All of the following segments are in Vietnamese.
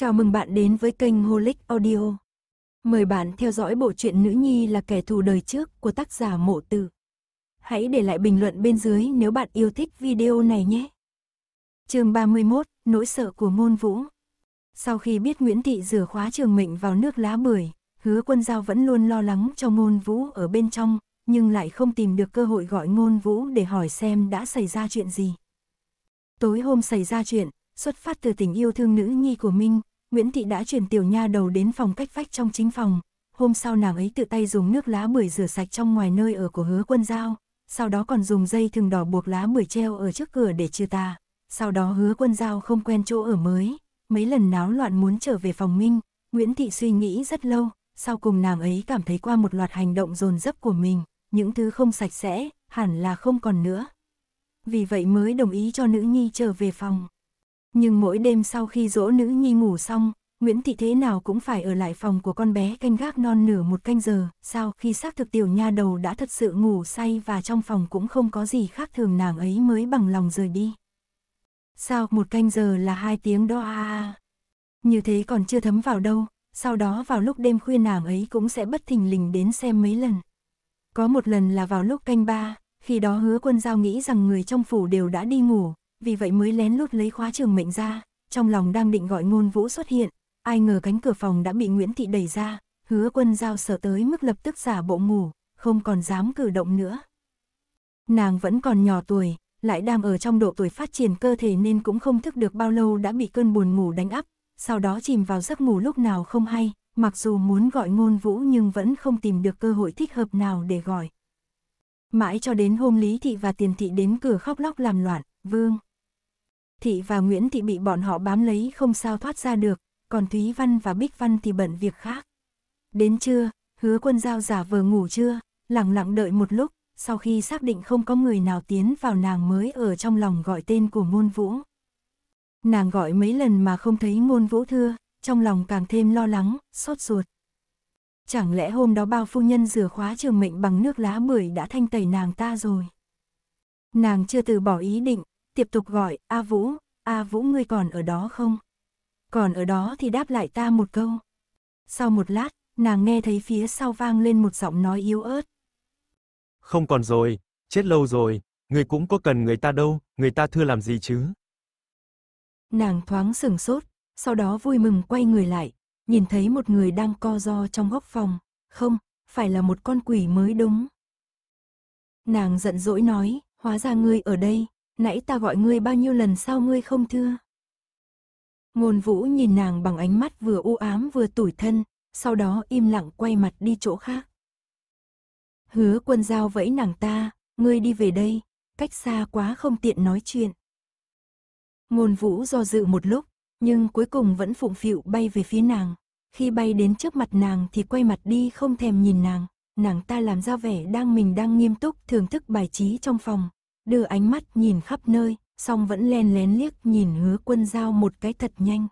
Chào mừng bạn đến với kênh Holic Audio. Mời bạn theo dõi bộ truyện Nữ Nhi là kẻ thù đời trước của tác giả Mộ Tử. Hãy để lại bình luận bên dưới nếu bạn yêu thích video này nhé. Chương 31: Nỗi sợ của Môn Vũ. Sau khi biết Nguyễn Thị rửa khóa trường mệnh vào nước lá bưởi, Hứa Quân Giao vẫn luôn lo lắng cho Môn Vũ ở bên trong, nhưng lại không tìm được cơ hội gọi Môn Vũ để hỏi xem đã xảy ra chuyện gì. Tối hôm xảy ra chuyện, xuất phát từ tình yêu thương nữ nhi của Minh, Nguyễn Thị đã chuyển tiểu nha đầu đến phòng cách vách trong chính phòng. Hôm sau nàng ấy tự tay dùng nước lá bưởi rửa sạch trong ngoài nơi ở của hứa quân giao, sau đó còn dùng dây thừng đỏ buộc lá bưởi treo ở trước cửa để trừ tà. Sau đó hứa quân giao không quen chỗ ở mới, mấy lần náo loạn muốn trở về phòng Minh, Nguyễn Thị suy nghĩ rất lâu, sau cùng nàng ấy cảm thấy qua một loạt hành động dồn dấp của mình, những thứ không sạch sẽ, hẳn là không còn nữa. Vì vậy mới đồng ý cho nữ nhi trở về phòng. Nhưng mỗi đêm sau khi dỗ nữ nhi ngủ xong, Nguyễn Thị thế nào cũng phải ở lại phòng của con bé canh gác non nửa một canh giờ, Sau khi xác thực tiểu nha đầu đã thật sự ngủ say và trong phòng cũng không có gì khác thường nàng ấy mới bằng lòng rời đi. Sao một canh giờ là hai tiếng đó à. Như thế còn chưa thấm vào đâu, sau đó vào lúc đêm khuya nàng ấy cũng sẽ bất thình lình đến xem mấy lần. Có một lần là vào lúc canh ba, khi đó hứa quân giao nghĩ rằng người trong phủ đều đã đi ngủ, vì vậy mới lén lút lấy khóa trường mệnh ra, trong lòng đang định gọi ngôn vũ xuất hiện, ai ngờ cánh cửa phòng đã bị Nguyễn Thị đẩy ra, hứa quân giao sợ tới mức lập tức giả bộ ngủ, không còn dám cử động nữa. Nàng vẫn còn nhỏ tuổi, lại đang ở trong độ tuổi phát triển cơ thể nên cũng không thức được bao lâu đã bị cơn buồn ngủ đánh áp sau đó chìm vào giấc ngủ lúc nào không hay, mặc dù muốn gọi ngôn vũ nhưng vẫn không tìm được cơ hội thích hợp nào để gọi. Mãi cho đến hôm Lý Thị và Tiền Thị đến cửa khóc lóc làm loạn, Vương. Thị và Nguyễn Thị bị bọn họ bám lấy không sao thoát ra được, còn Thúy Văn và Bích Văn thì bận việc khác. Đến trưa, hứa quân giao giả vờ ngủ trưa, lặng lặng đợi một lúc, sau khi xác định không có người nào tiến vào nàng mới ở trong lòng gọi tên của ngôn vũ. Nàng gọi mấy lần mà không thấy ngôn vũ thưa, trong lòng càng thêm lo lắng, sốt ruột. Chẳng lẽ hôm đó bao phu nhân rửa khóa trường mệnh bằng nước lá bưởi đã thanh tẩy nàng ta rồi? Nàng chưa từ bỏ ý định, tiếp tục gọi, A Vũ, A Vũ ngươi còn ở đó không? Còn ở đó thì đáp lại ta một câu. Sau một lát, nàng nghe thấy phía sau vang lên một giọng nói yếu ớt. Không còn rồi, chết lâu rồi, người cũng có cần người ta đâu, người ta thưa làm gì chứ? Nàng thoáng sừng sốt, sau đó vui mừng quay người lại, nhìn thấy một người đang co ro trong góc phòng, không, phải là một con quỷ mới đúng. Nàng giận dỗi nói, hóa ra ngươi ở đây, nãy ta gọi ngươi bao nhiêu lần sao ngươi không thưa? Ngôn vũ nhìn nàng bằng ánh mắt vừa u ám vừa tủi thân, sau đó im lặng quay mặt đi chỗ khác. Hứa quân giao vẫy nàng ta, ngươi đi về đây, cách xa quá không tiện nói chuyện. Ngôn vũ do dự một lúc, nhưng cuối cùng vẫn phụng phịu bay về phía nàng. Khi bay đến trước mặt nàng thì quay mặt đi không thèm nhìn nàng, nàng ta làm ra vẻ đang mình đang nghiêm túc thưởng thức bài trí trong phòng, đưa ánh mắt nhìn khắp nơi, song vẫn len lén liếc nhìn hứa quân giao một cái thật nhanh.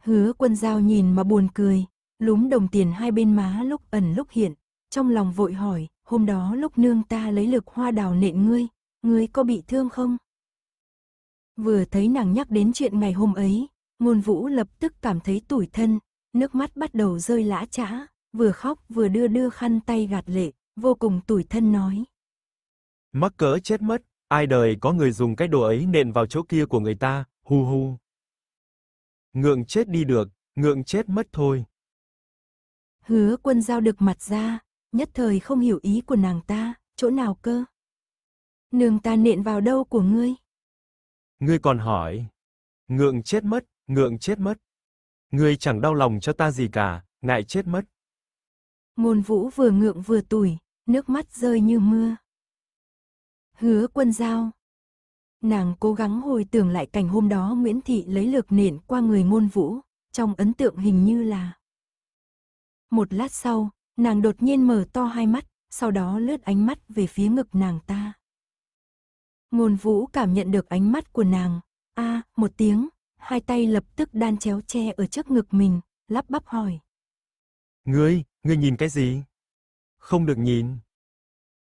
Hứa quân giao nhìn mà buồn cười, lúm đồng tiền hai bên má lúc ẩn lúc hiện, trong lòng vội hỏi, hôm đó lúc nương ta lấy lực hoa đào nện ngươi, ngươi có bị thương không? Vừa thấy nàng nhắc đến chuyện ngày hôm ấy, ngôn vũ lập tức cảm thấy tủi thân, nước mắt bắt đầu rơi lã chã, vừa khóc vừa đưa đưa khăn tay gạt lệ, vô cùng tủi thân nói. Mắc cỡ chết mất, ai đời có người dùng cái đồ ấy nện vào chỗ kia của người ta, hu hu. Ngượng chết đi được, ngượng chết mất thôi. Hứa quân giao được mặt ra, nhất thời không hiểu ý của nàng ta, chỗ nào cơ? Nương ta nện vào đâu của ngươi? Ngươi còn hỏi. Ngượng chết mất, ngượng chết mất. Ngươi chẳng đau lòng cho ta gì cả, ngại chết mất. Ngôn vũ vừa ngượng vừa tủi, nước mắt rơi như mưa hứa quân giao. Nàng cố gắng hồi tưởng lại cảnh hôm đó Nguyễn Thị lấy lược nện qua người ngôn vũ, trong ấn tượng hình như là. Một lát sau, nàng đột nhiên mở to hai mắt, sau đó lướt ánh mắt về phía ngực nàng ta. Ngôn vũ cảm nhận được ánh mắt của nàng, a à, một tiếng, hai tay lập tức đan chéo che ở trước ngực mình, lắp bắp hỏi. Ngươi, ngươi nhìn cái gì? Không được nhìn.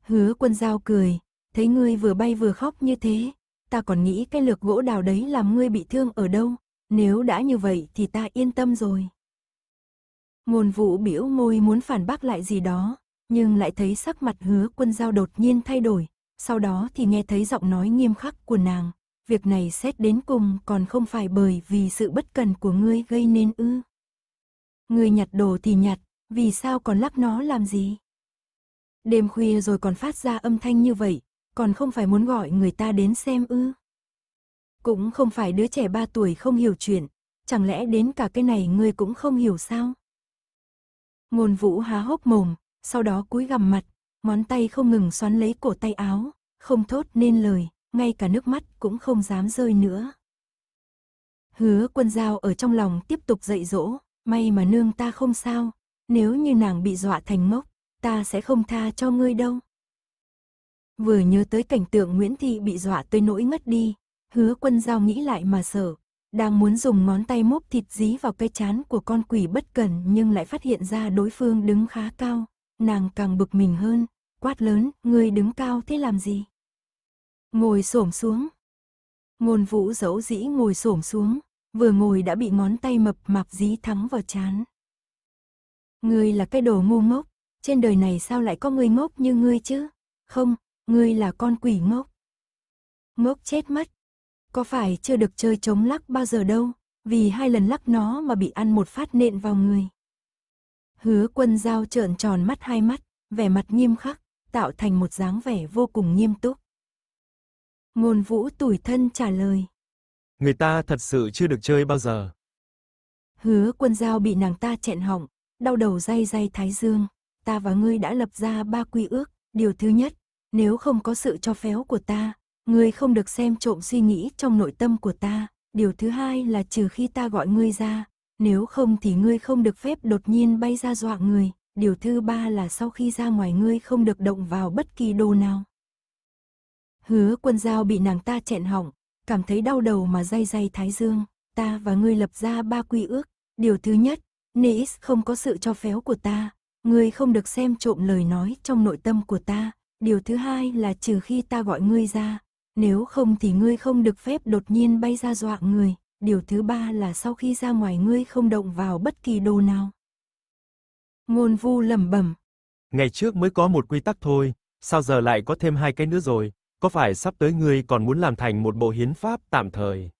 Hứa quân giao cười, thấy ngươi vừa bay vừa khóc như thế, ta còn nghĩ cái lược gỗ đào đấy làm ngươi bị thương ở đâu, nếu đã như vậy thì ta yên tâm rồi. Ngôn vũ biểu môi muốn phản bác lại gì đó, nhưng lại thấy sắc mặt hứa quân giao đột nhiên thay đổi, sau đó thì nghe thấy giọng nói nghiêm khắc của nàng, việc này xét đến cùng còn không phải bởi vì sự bất cần của ngươi gây nên ư. Ngươi nhặt đồ thì nhặt, vì sao còn lắc nó làm gì? Đêm khuya rồi còn phát ra âm thanh như vậy, còn không phải muốn gọi người ta đến xem ư. Cũng không phải đứa trẻ 3 tuổi không hiểu chuyện, chẳng lẽ đến cả cái này ngươi cũng không hiểu sao? Ngôn vũ há hốc mồm, sau đó cúi gằm mặt, ngón tay không ngừng xoắn lấy cổ tay áo, không thốt nên lời, ngay cả nước mắt cũng không dám rơi nữa. Hứa quân giao ở trong lòng tiếp tục dạy dỗ, may mà nương ta không sao, nếu như nàng bị dọa thành ngốc, ta sẽ không tha cho ngươi đâu. Vừa nhớ tới cảnh tượng Nguyễn Thị bị dọa tới nỗi ngất đi, hứa quân giao nghĩ lại mà sợ. Đang muốn dùng ngón tay múc thịt dí vào cái chán của con quỷ bất cần nhưng lại phát hiện ra đối phương đứng khá cao. Nàng càng bực mình hơn, quát lớn, người đứng cao thế làm gì? Ngồi xổm xuống. Ngôn vũ dẫu dĩ ngồi xổm xuống, vừa ngồi đã bị ngón tay mập mạp dí thắng vào chán. Ngươi là cái đồ ngu ngốc, trên đời này sao lại có người ngốc như ngươi chứ? Không, ngươi là con quỷ ngốc. Ngốc chết mất. Có phải chưa được chơi chống lắc bao giờ đâu, vì hai lần lắc nó mà bị ăn một phát nện vào người. Hứa quân giao trợn tròn mắt hai mắt, vẻ mặt nghiêm khắc, tạo thành một dáng vẻ vô cùng nghiêm túc. Ngôn vũ tủi thân trả lời. Người ta thật sự chưa được chơi bao giờ. Hứa quân giao bị nàng ta chẹn họng, đau đầu day day thái dương. Ta và ngươi đã lập ra ba quy ước. Điều thứ nhất, nếu không có sự cho phép của ta, ngươi không được xem trộm suy nghĩ trong nội tâm của ta. Điều thứ hai là trừ khi ta gọi ngươi ra, nếu không thì ngươi không được phép đột nhiên bay ra dọa người. Điều thứ ba là sau khi ra ngoài ngươi không được động vào bất kỳ đồ nào. Hứa quân giao bị nàng ta chẹn hỏng, cảm thấy đau đầu mà day day thái dương. Ta và ngươi lập ra ba quy ước. Điều thứ nhất, Neis không có sự cho phép của ta. Ngươi không được xem trộm lời nói trong nội tâm của ta. Điều thứ hai là trừ khi ta gọi ngươi ra, nếu không thì ngươi không được phép đột nhiên bay ra dọa người. Điều thứ ba là sau khi ra ngoài ngươi không động vào bất kỳ đồ nào. Ngôn vu lẩm bẩm. Ngày trước mới có một quy tắc thôi, sao giờ lại có thêm hai cái nữa rồi, có phải sắp tới ngươi còn muốn làm thành một bộ hiến pháp tạm thời?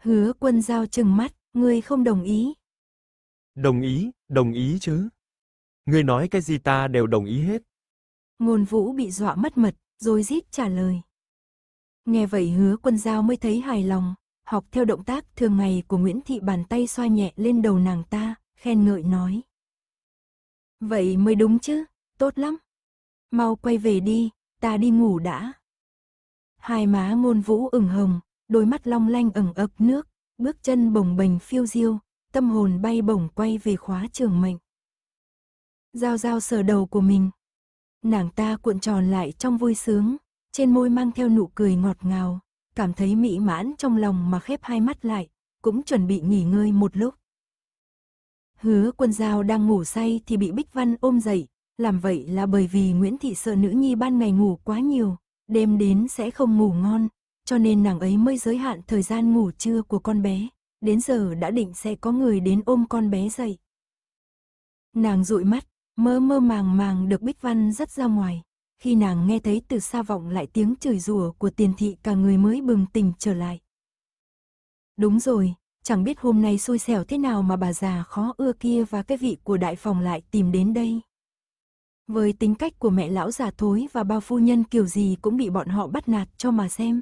Hứa quân giao chừng mắt, ngươi không đồng ý. Đồng ý, đồng ý chứ. Ngươi nói cái gì ta đều đồng ý hết. Ngôn vũ bị dọa mất mật, rồi rít trả lời. Nghe vậy hứa quân giao mới thấy hài lòng, học theo động tác thường ngày của Nguyễn Thị bàn tay xoa nhẹ lên đầu nàng ta, khen ngợi nói. Vậy mới đúng chứ, tốt lắm. Mau quay về đi, ta đi ngủ đã. Hai má ngôn vũ ửng hồng, đôi mắt long lanh ẩn ập nước, bước chân bồng bềnh phiêu diêu, tâm hồn bay bổng quay về khóa trường mệnh. Giao giao sờ đầu của mình, Nàng ta cuộn tròn lại trong vui sướng, trên môi mang theo nụ cười ngọt ngào, cảm thấy mỹ mãn trong lòng mà khép hai mắt lại, cũng chuẩn bị nghỉ ngơi một lúc. Hứa quân giao đang ngủ say thì bị Bích Văn ôm dậy, làm vậy là bởi vì Nguyễn Thị sợ nữ nhi ban ngày ngủ quá nhiều, đêm đến sẽ không ngủ ngon, cho nên nàng ấy mới giới hạn thời gian ngủ trưa của con bé, đến giờ đã định sẽ có người đến ôm con bé dậy. Nàng dụi mắt, Mơ mơ màng màng được Bích Văn dắt ra ngoài. Khi nàng nghe thấy từ xa vọng lại tiếng chửi rủa của tiền thị cả người mới bừng tỉnh trở lại. Đúng rồi, chẳng biết hôm nay xui xẻo thế nào mà bà già khó ưa kia và cái vị của đại phòng lại tìm đến đây. Với tính cách của mẹ lão già thối và bao phu nhân kiểu gì cũng bị bọn họ bắt nạt cho mà xem.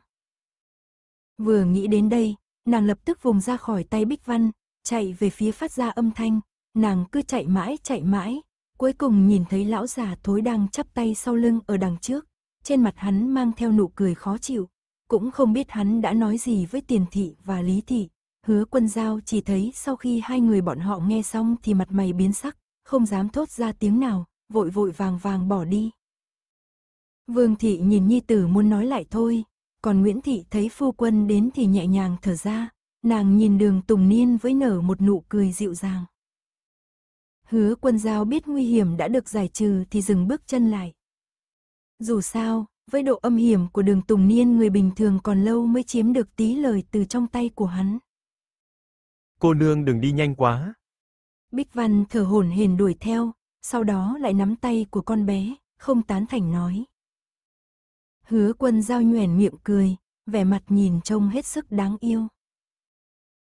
Vừa nghĩ đến đây, nàng lập tức vùng ra khỏi tay Bích Văn, chạy về phía phát ra âm thanh, nàng cứ chạy mãi chạy mãi, Cuối cùng nhìn thấy lão già thối đang chắp tay sau lưng ở đằng trước, trên mặt hắn mang theo nụ cười khó chịu, cũng không biết hắn đã nói gì với tiền thị và lý thị. Hứa quân giao chỉ thấy sau khi hai người bọn họ nghe xong thì mặt mày biến sắc, không dám thốt ra tiếng nào, vội vội vàng vàng bỏ đi. Vương thị nhìn nhi tử muốn nói lại thôi, còn Nguyễn thị thấy phu quân đến thì nhẹ nhàng thở ra, nàng nhìn đường Tùng Niên với nở một nụ cười dịu dàng. Hứa quân giao biết nguy hiểm đã được giải trừ thì dừng bước chân lại. Dù sao, với độ âm hiểm của đường Tùng Niên người bình thường còn lâu mới chiếm được tí lời từ trong tay của hắn. Cô nương đừng đi nhanh quá. Bích Văn thở hổn hển đuổi theo, sau đó lại nắm tay của con bé, không tán thành nói. Hứa quân giao nhoẻn miệng cười, vẻ mặt nhìn trông hết sức đáng yêu.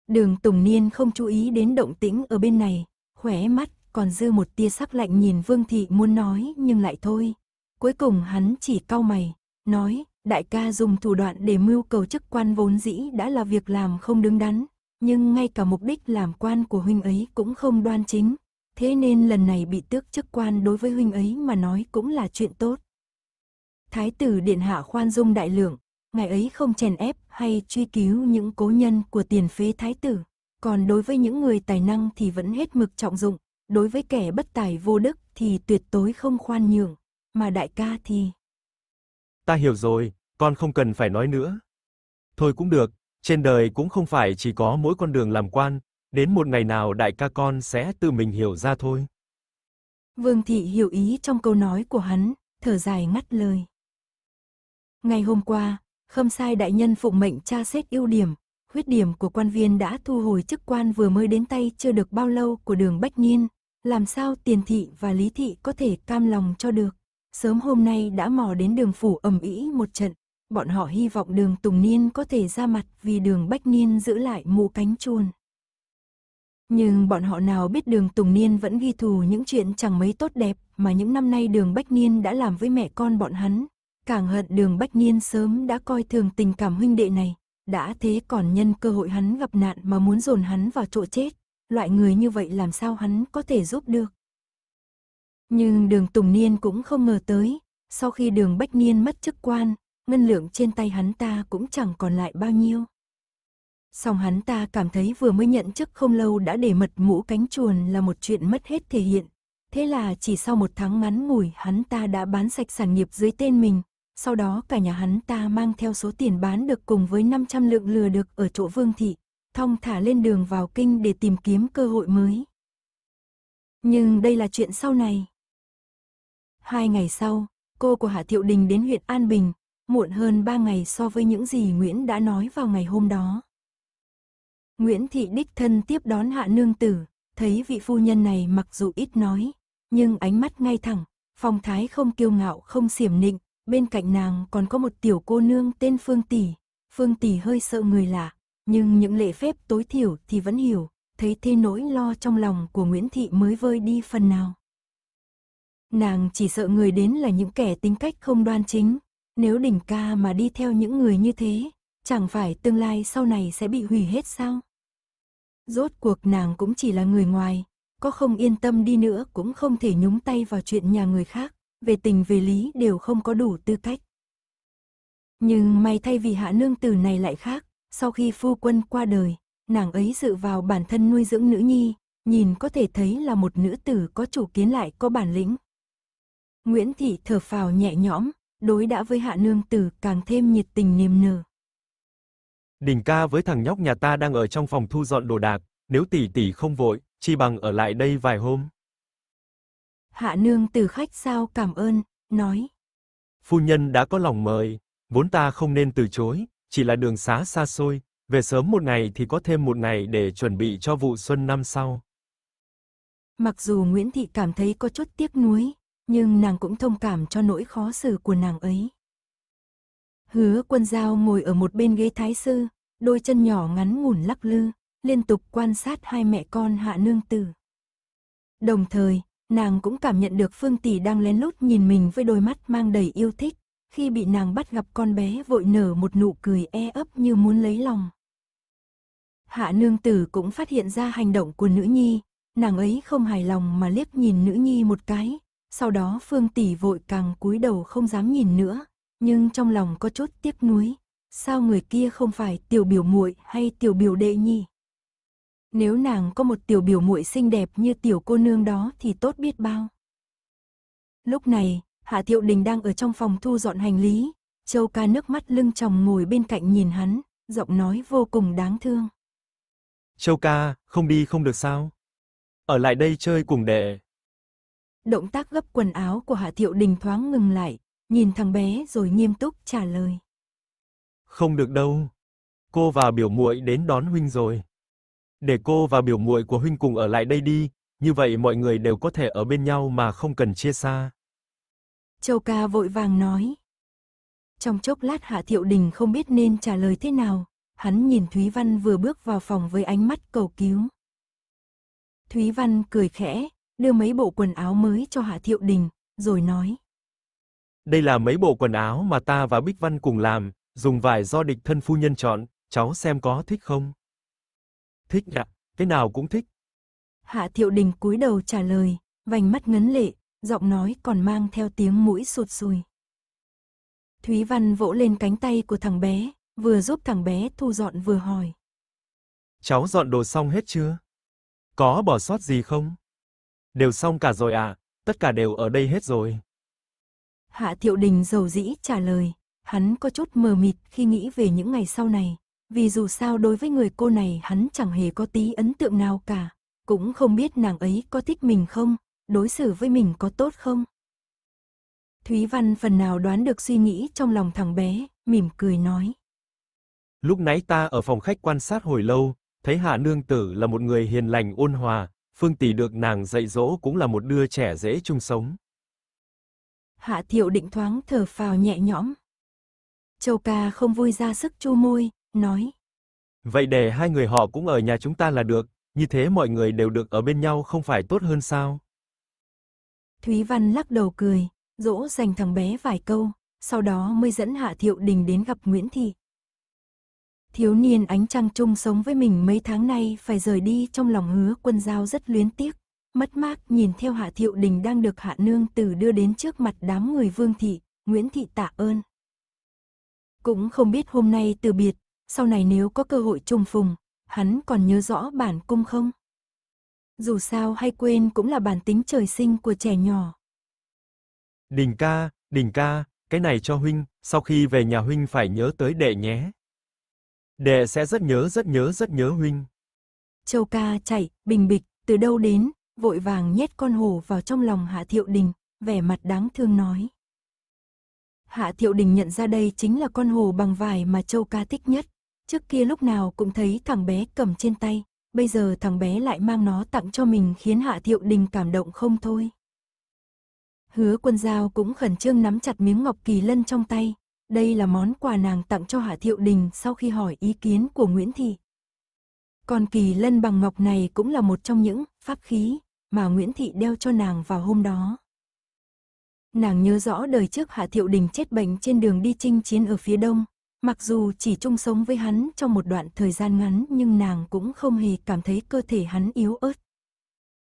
Đường Tùng Niên không chú ý đến động tĩnh ở bên này, khóe mắt còn dư một tia sắc lạnh nhìn Vương Thị muốn nói nhưng lại thôi. Cuối cùng hắn chỉ cau mày, nói, đại ca dùng thủ đoạn để mưu cầu chức quan vốn dĩ đã là việc làm không đứng đắn, nhưng ngay cả mục đích làm quan của huynh ấy cũng không đoan chính. Thế nên lần này bị tước chức quan đối với huynh ấy mà nói cũng là chuyện tốt. Thái tử Điện Hạ khoan dung đại lượng, ngài ấy không chèn ép hay truy cứu những cố nhân của tiền phế thái tử, còn đối với những người tài năng thì vẫn hết mực trọng dụng, đối với kẻ bất tài vô đức thì tuyệt tối không khoan nhường, mà đại ca thì... Ta hiểu rồi, con không cần phải nói nữa. Thôi cũng được, trên đời cũng không phải chỉ có mỗi con đường làm quan, đến một ngày nào đại ca con sẽ tự mình hiểu ra thôi. Vương Thị hiểu ý trong câu nói của hắn, thở dài ngắt lời. Ngày hôm qua, Khâm Sai đại nhân phụng mệnh tra xét ưu điểm, khuyết điểm của quan viên đã thu hồi chức quan vừa mới đến tay chưa được bao lâu của đường Bách nhiên làm sao tiền thị và lý thị có thể cam lòng cho được. Sớm hôm nay đã mò đến đường phủ ẩm ý một trận, bọn họ hy vọng đường Tùng Niên có thể ra mặt vì đường Bách Niên giữ lại mù cánh chuồn. Nhưng bọn họ nào biết đường Tùng Niên vẫn ghi thù những chuyện chẳng mấy tốt đẹp mà những năm nay đường Bách Niên đã làm với mẹ con bọn hắn. Càng hận đường Bách Niên sớm đã coi thường tình cảm huynh đệ này, đã thế còn nhân cơ hội hắn gặp nạn mà muốn dồn hắn vào chỗ chết, loại người như vậy làm sao hắn có thể giúp được. Nhưng đường Tùng Niên cũng không ngờ tới, sau khi đường Bách Niên mất chức quan, ngân lượng trên tay hắn ta cũng chẳng còn lại bao nhiêu. Song hắn ta cảm thấy vừa mới nhận chức không lâu đã để mật mũ cánh chuồn là một chuyện mất hết thể hiện. Thế là chỉ sau một tháng ngắn ngủi hắn ta đã bán sạch sản nghiệp dưới tên mình, sau đó cả nhà hắn ta mang theo số tiền bán được cùng với 500 lượng lừa được ở chỗ Vương Thị, thong thả lên đường vào kinh để tìm kiếm cơ hội mới. Nhưng đây là chuyện sau này. Hai ngày sau, cô của Hạ Thiệu Đình đến huyện An Bình, muộn hơn ba ngày so với những gì Nguyễn đã nói vào ngày hôm đó. Nguyễn Thị Đích Thân tiếp đón Hạ Nương Tử, thấy vị phu nhân này mặc dù ít nói, nhưng ánh mắt ngay thẳng, phong thái không kiêu ngạo không xiểm nịnh, bên cạnh nàng còn có một tiểu cô nương tên Phương Tỷ. Phương Tỷ hơi sợ người lạ, nhưng những lễ phép tối thiểu thì vẫn hiểu, thấy thế nỗi lo trong lòng của Nguyễn Thị mới vơi đi phần nào. Nàng chỉ sợ người đến là những kẻ tính cách không đoan chính, nếu đỉnh ca mà đi theo những người như thế, chẳng phải tương lai sau này sẽ bị hủy hết sao? Rốt cuộc nàng cũng chỉ là người ngoài, có không yên tâm đi nữa cũng không thể nhúng tay vào chuyện nhà người khác, về tình về lý đều không có đủ tư cách. Nhưng may thay vì hạ nương tử này lại khác, sau khi phu quân qua đời, nàng ấy dự vào bản thân nuôi dưỡng nữ nhi, nhìn có thể thấy là một nữ tử có chủ kiến lại có bản lĩnh. Nguyễn Thị thở phào nhẹ nhõm, đối đã với hạ nương tử càng thêm nhiệt tình niềm nở. Đình ca với thằng nhóc nhà ta đang ở trong phòng thu dọn đồ đạc, nếu tỷ tỷ không vội, chi bằng ở lại đây vài hôm. Hạ nương tử khách sao cảm ơn, nói. Phu nhân đã có lòng mời, vốn ta không nên từ chối, chỉ là đường xá xa xôi, về sớm một ngày thì có thêm một ngày để chuẩn bị cho vụ xuân năm sau. Mặc dù Nguyễn Thị cảm thấy có chút tiếc nuối, nhưng nàng cũng thông cảm cho nỗi khó xử của nàng ấy. Hứa quân giao ngồi ở một bên ghế thái sư, đôi chân nhỏ ngắn ngủn lắc lư, liên tục quan sát hai mẹ con hạ nương tử. Đồng thời, nàng cũng cảm nhận được Phương Tỷ đang lén lút nhìn mình với đôi mắt mang đầy yêu thích, khi bị nàng bắt gặp con bé vội nở một nụ cười e ấp như muốn lấy lòng. Hạ nương tử cũng phát hiện ra hành động của nữ nhi, nàng ấy không hài lòng mà liếc nhìn nữ nhi một cái, sau đó phương tỷ vội càng cúi đầu không dám nhìn nữa, nhưng trong lòng có chút tiếc nuối, sao người kia không phải tiểu biểu muội hay tiểu biểu đệ nhi? Nếu nàng có một tiểu biểu muội xinh đẹp như tiểu cô nương đó thì tốt biết bao. Lúc này, Hạ Thiệu Đình đang ở trong phòng thu dọn hành lý, Châu ca nước mắt lưng chồng ngồi bên cạnh nhìn hắn, giọng nói vô cùng đáng thương. Châu ca, không đi không được sao? Ở lại đây chơi cùng đệ. Động tác gấp quần áo của Hạ Thiệu Đình thoáng ngừng lại, nhìn thằng bé rồi nghiêm túc trả lời. Không được đâu. Cô và biểu muội đến đón huynh rồi. Để cô và biểu muội của huynh cùng ở lại đây đi, như vậy mọi người đều có thể ở bên nhau mà không cần chia xa. Châu ca vội vàng nói. Trong chốc lát Hạ Thiệu Đình không biết nên trả lời thế nào, hắn nhìn Thúy Văn vừa bước vào phòng với ánh mắt cầu cứu. Thúy Văn cười khẽ, đưa mấy bộ quần áo mới cho Hạ Thiệu Đình, rồi nói. Đây là mấy bộ quần áo mà ta và Bích Văn cùng làm, dùng vải do địch thân phu nhân chọn, cháu xem có thích không? Thích ạ, cái nào cũng thích. Hạ Thiệu Đình cúi đầu trả lời, vành mắt ngấn lệ, giọng nói còn mang theo tiếng mũi sụt sùi. Thúy Văn vỗ lên cánh tay của thằng bé, vừa giúp thằng bé thu dọn vừa hỏi. Cháu dọn đồ xong hết chưa? Có bỏ sót gì không? Đều xong cả rồi à, tất cả đều ở đây hết rồi. Hạ Thiệu Đình dầu dĩ trả lời, hắn có chút mờ mịt khi nghĩ về những ngày sau này, vì dù sao đối với người cô này hắn chẳng hề có tí ấn tượng nào cả, cũng không biết nàng ấy có thích mình không, đối xử với mình có tốt không? Thúy Văn phần nào đoán được suy nghĩ trong lòng thằng bé, mỉm cười nói. Lúc nãy ta ở phòng khách quan sát hồi lâu, thấy Hạ Nương Tử là một người hiền lành ôn hòa, Phương Tỷ được nàng dạy dỗ cũng là một đứa trẻ dễ chung sống. Hạ Thiệu định thoáng thở phào nhẹ nhõm. Châu Ca không vui ra sức chu môi, nói. Vậy để hai người họ cũng ở nhà chúng ta là được, như thế mọi người đều được ở bên nhau không phải tốt hơn sao? Thúy Văn lắc đầu cười, dỗ dành thằng bé vài câu, sau đó mới dẫn Hạ Thiệu Đình đến gặp Nguyễn Thị. Thiếu niên ánh trăng chung sống với mình mấy tháng nay phải rời đi trong lòng hứa quân giao rất luyến tiếc, mất mát nhìn theo Hạ Thiệu Đình đang được Hạ Nương Tử đưa đến trước mặt đám người Vương Thị, Nguyễn Thị tạ ơn. Cũng không biết hôm nay từ biệt, sau này nếu có cơ hội trùng phùng, hắn còn nhớ rõ bản cung không? dù sao hay quên cũng là bản tính trời sinh của trẻ nhỏ. Đình ca, đình ca, cái này cho huynh, sau khi về nhà huynh phải nhớ tới đệ nhé. Đệ sẽ rất nhớ rất nhớ rất nhớ huynh. Châu ca chạy, bình bịch, từ đâu đến, vội vàng nhét con hổ vào trong lòng Hạ Thiệu Đình, vẻ mặt đáng thương nói. Hạ Thiệu Đình nhận ra đây chính là con hổ bằng vải mà Châu ca thích nhất, trước kia lúc nào cũng thấy thằng bé cầm trên tay, bây giờ thằng bé lại mang nó tặng cho mình khiến Hạ Thiệu Đình cảm động không thôi. Hứa quân giao cũng khẩn trương nắm chặt miếng ngọc kỳ lân trong tay, đây là món quà nàng tặng cho Hạ Thiệu Đình sau khi hỏi ý kiến của Nguyễn Thị. Còn kỳ lân bằng ngọc này cũng là một trong những pháp khí mà Nguyễn Thị đeo cho nàng vào hôm đó. Nàng nhớ rõ đời trước Hạ Thiệu Đình chết bệnh trên đường đi chinh chiến ở phía đông, Mặc dù chỉ chung sống với hắn trong một đoạn thời gian ngắn nhưng nàng cũng không hề cảm thấy cơ thể hắn yếu ớt.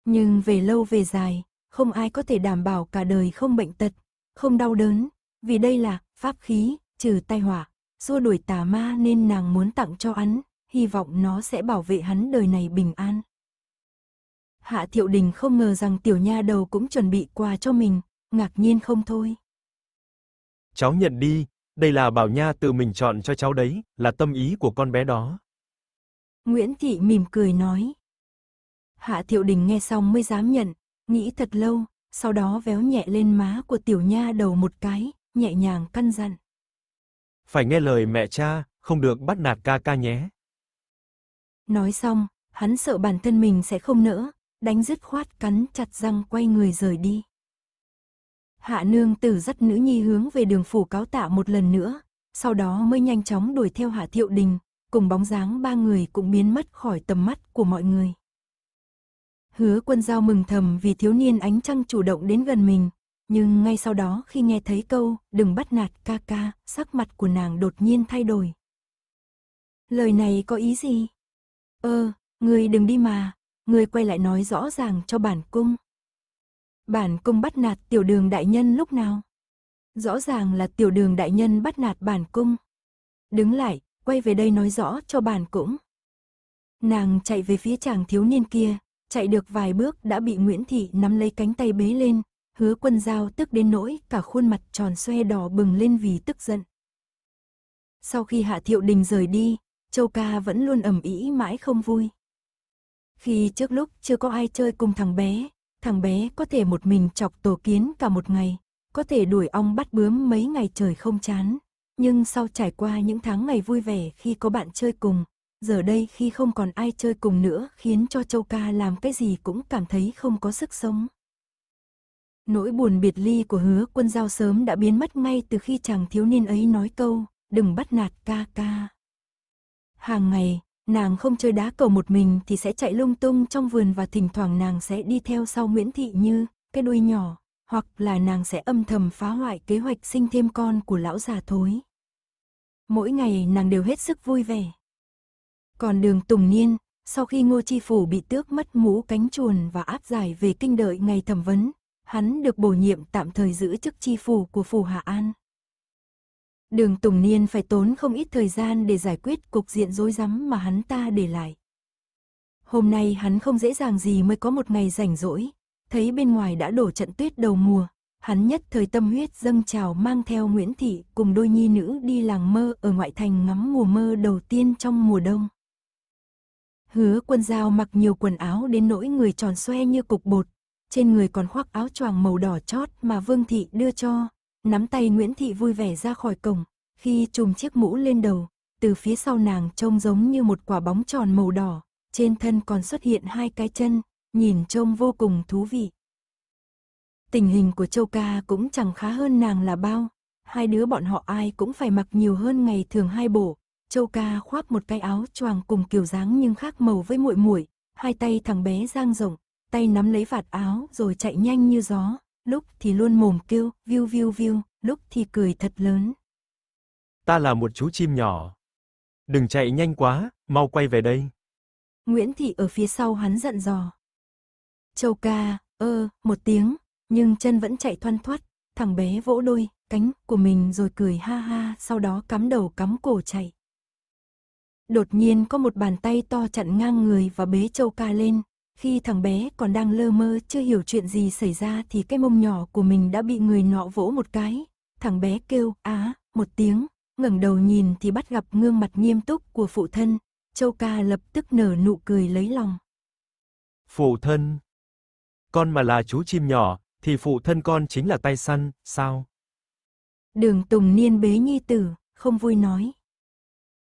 Nhưng về lâu về dài, không ai có thể đảm bảo cả đời không bệnh tật, không đau đớn, vì đây là pháp khí, trừ tai họa, xua đuổi tà ma nên nàng muốn tặng cho hắn, hy vọng nó sẽ bảo vệ hắn đời này bình an. Hạ Thiệu Đình không ngờ rằng tiểu nha đầu cũng chuẩn bị quà cho mình, ngạc nhiên không thôi. Cháu nhận đi, đây là Bảo Nha tự mình chọn cho cháu đấy, là tâm ý của con bé đó. Nguyễn Thị mỉm cười nói. Hạ Thiệu Đình nghe xong mới dám nhận, nghĩ thật lâu, sau đó véo nhẹ lên má của tiểu nha đầu một cái, nhẹ nhàng căn dặn. Phải nghe lời mẹ cha, không được bắt nạt ca ca nhé. Nói xong, hắn sợ bản thân mình sẽ không nỡ, đánh dứt khoát cắn chặt răng quay người rời đi. Hạ nương tử dắt nữ nhi hướng về đường phủ cáo tạ một lần nữa, sau đó mới nhanh chóng đuổi theo Hạ Thiệu Đình, cùng bóng dáng ba người cũng biến mất khỏi tầm mắt của mọi người. Hứa quân giao mừng thầm vì thiếu niên ánh trăng chủ động đến gần mình, nhưng ngay sau đó khi nghe thấy câu đừng bắt nạt ca ca, sắc mặt của nàng đột nhiên thay đổi. Lời này có ý gì? Ơ, ờ, người đừng đi mà, người quay lại nói rõ ràng cho bản cung. Bản cung bắt nạt tiểu đường đại nhân lúc nào? Rõ ràng là tiểu đường đại nhân bắt nạt bản cung. Đứng lại, quay về đây nói rõ cho bản cũng. Nàng chạy về phía chàng thiếu niên kia, chạy được vài bước đã bị Nguyễn Thị nắm lấy cánh tay bế lên, hứa quân giao tức đến nỗi cả khuôn mặt tròn xoe đỏ bừng lên vì tức giận. Sau khi Hạ Thiệu Đình rời đi, Châu Ca vẫn luôn ẩm ý mãi không vui. Khi trước lúc chưa có ai chơi cùng thằng bé, Thằng bé có thể một mình chọc tổ kiến cả một ngày, có thể đuổi ong bắt bướm mấy ngày trời không chán. Nhưng sau trải qua những tháng ngày vui vẻ khi có bạn chơi cùng, giờ đây khi không còn ai chơi cùng nữa khiến cho Châu Ca làm cái gì cũng cảm thấy không có sức sống. Nỗi buồn biệt ly của hứa quân giao sớm đã biến mất ngay từ khi chàng thiếu niên ấy nói câu, đừng bắt nạt ca ca. Hàng ngày, Nàng không chơi đá cầu một mình thì sẽ chạy lung tung trong vườn và thỉnh thoảng nàng sẽ đi theo sau Nguyễn Thị Như, cái đuôi nhỏ, hoặc là nàng sẽ âm thầm phá hoại kế hoạch sinh thêm con của lão già thối. Mỗi ngày nàng đều hết sức vui vẻ. Còn đường Tùng Niên, sau khi Ngô Chi Phủ bị tước mất mũ cánh chuồn và áp giải về kinh đợi ngày thẩm vấn, hắn được bổ nhiệm tạm thời giữ chức Chi Phủ của Phủ Hạ An. Đường Tùng Niên phải tốn không ít thời gian để giải quyết cục diện rối rắm mà hắn ta để lại. Hôm nay hắn không dễ dàng gì mới có một ngày rảnh rỗi, thấy bên ngoài đã đổ trận tuyết đầu mùa, hắn nhất thời tâm huyết dâng trào mang theo Nguyễn Thị cùng đôi nhi nữ đi làng mơ ở ngoại thành ngắm mùa mơ đầu tiên trong mùa đông. Hứa quân dao mặc nhiều quần áo đến nỗi người tròn xoe như cục bột, trên người còn khoác áo choàng màu đỏ chót mà Vương Thị đưa cho, Nắm tay Nguyễn Thị vui vẻ ra khỏi cổng, khi trùm chiếc mũ lên đầu, từ phía sau nàng trông giống như một quả bóng tròn màu đỏ, trên thân còn xuất hiện hai cái chân, nhìn trông vô cùng thú vị. Tình hình của Châu Ca cũng chẳng khá hơn nàng là bao, hai đứa bọn họ ai cũng phải mặc nhiều hơn ngày thường hai bộ. Châu Ca khoác một cái áo choàng cùng kiểu dáng nhưng khác màu với muội muội, hai tay thằng bé giang rộng, tay nắm lấy vạt áo rồi chạy nhanh như gió, lúc thì luôn mồm kêu, viu viu viu, lúc thì cười thật lớn. Ta là một chú chim nhỏ. Đừng chạy nhanh quá, mau quay về đây. Nguyễn Thị ở phía sau hắn giận dò. Châu ca, ơ, một tiếng, nhưng chân vẫn chạy thoăn thoắt, thằng bé vỗ đôi, cánh của mình rồi cười ha ha, sau đó cắm đầu cắm cổ chạy. Đột nhiên có một bàn tay to chặn ngang người và bế Châu ca lên, khi thằng bé còn đang lơ mơ chưa hiểu chuyện gì xảy ra thì cái mông nhỏ của mình đã bị người nọ vỗ một cái. Thằng bé kêu á một tiếng, ngẩng đầu nhìn thì bắt gặp gương mặt nghiêm túc của phụ thân. Châu ca lập tức nở nụ cười lấy lòng. Phụ thân. Con mà là chú chim nhỏ, thì phụ thân con chính là tay săn, sao? Đường Tùng Niên bế nhi tử, không vui nói.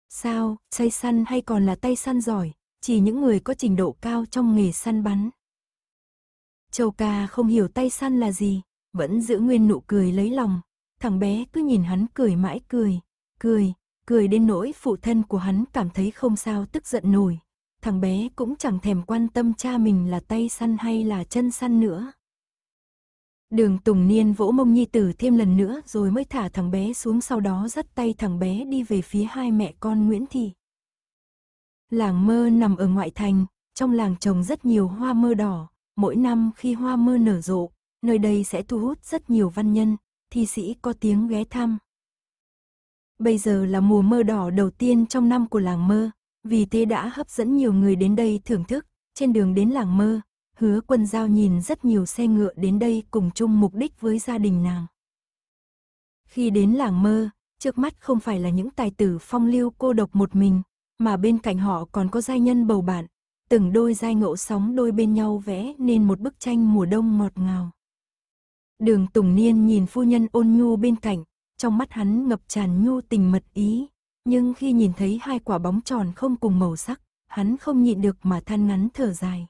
Sao, say săn hay còn là tay săn giỏi, chỉ những người có trình độ cao trong nghề săn bắn. Châu ca không hiểu tay săn là gì, vẫn giữ nguyên nụ cười lấy lòng, thằng bé cứ nhìn hắn cười mãi cười, cười, cười đến nỗi phụ thân của hắn cảm thấy không sao tức giận nổi. Thằng bé cũng chẳng thèm quan tâm cha mình là tay săn hay là chân săn nữa. Đường Tùng Niên vỗ mông Nhi Tử thêm lần nữa rồi mới thả thằng bé xuống sau đó dắt tay thằng bé đi về phía hai mẹ con Nguyễn Thị. Làng mơ nằm ở ngoại thành, trong làng trồng rất nhiều hoa mơ đỏ, mỗi năm khi hoa mơ nở rộ, nơi đây sẽ thu hút rất nhiều văn nhân, thi sĩ có tiếng ghé thăm. Bây giờ là mùa mơ đỏ đầu tiên trong năm của làng mơ, vì thế đã hấp dẫn nhiều người đến đây thưởng thức, trên đường đến làng mơ, hứa quân giao nhìn rất nhiều xe ngựa đến đây cùng chung mục đích với gia đình nàng. Khi đến làng mơ, trước mắt không phải là những tài tử phong lưu cô độc một mình, mà bên cạnh họ còn có giai nhân bầu bạn. Từng đôi giai ngộ sóng đôi bên nhau vẽ nên một bức tranh mùa đông ngọt ngào. Đường Tùng Niên nhìn phu nhân ôn nhu bên cạnh, trong mắt hắn ngập tràn nhu tình mật ý, nhưng khi nhìn thấy hai quả bóng tròn không cùng màu sắc, hắn không nhịn được mà than ngắn thở dài.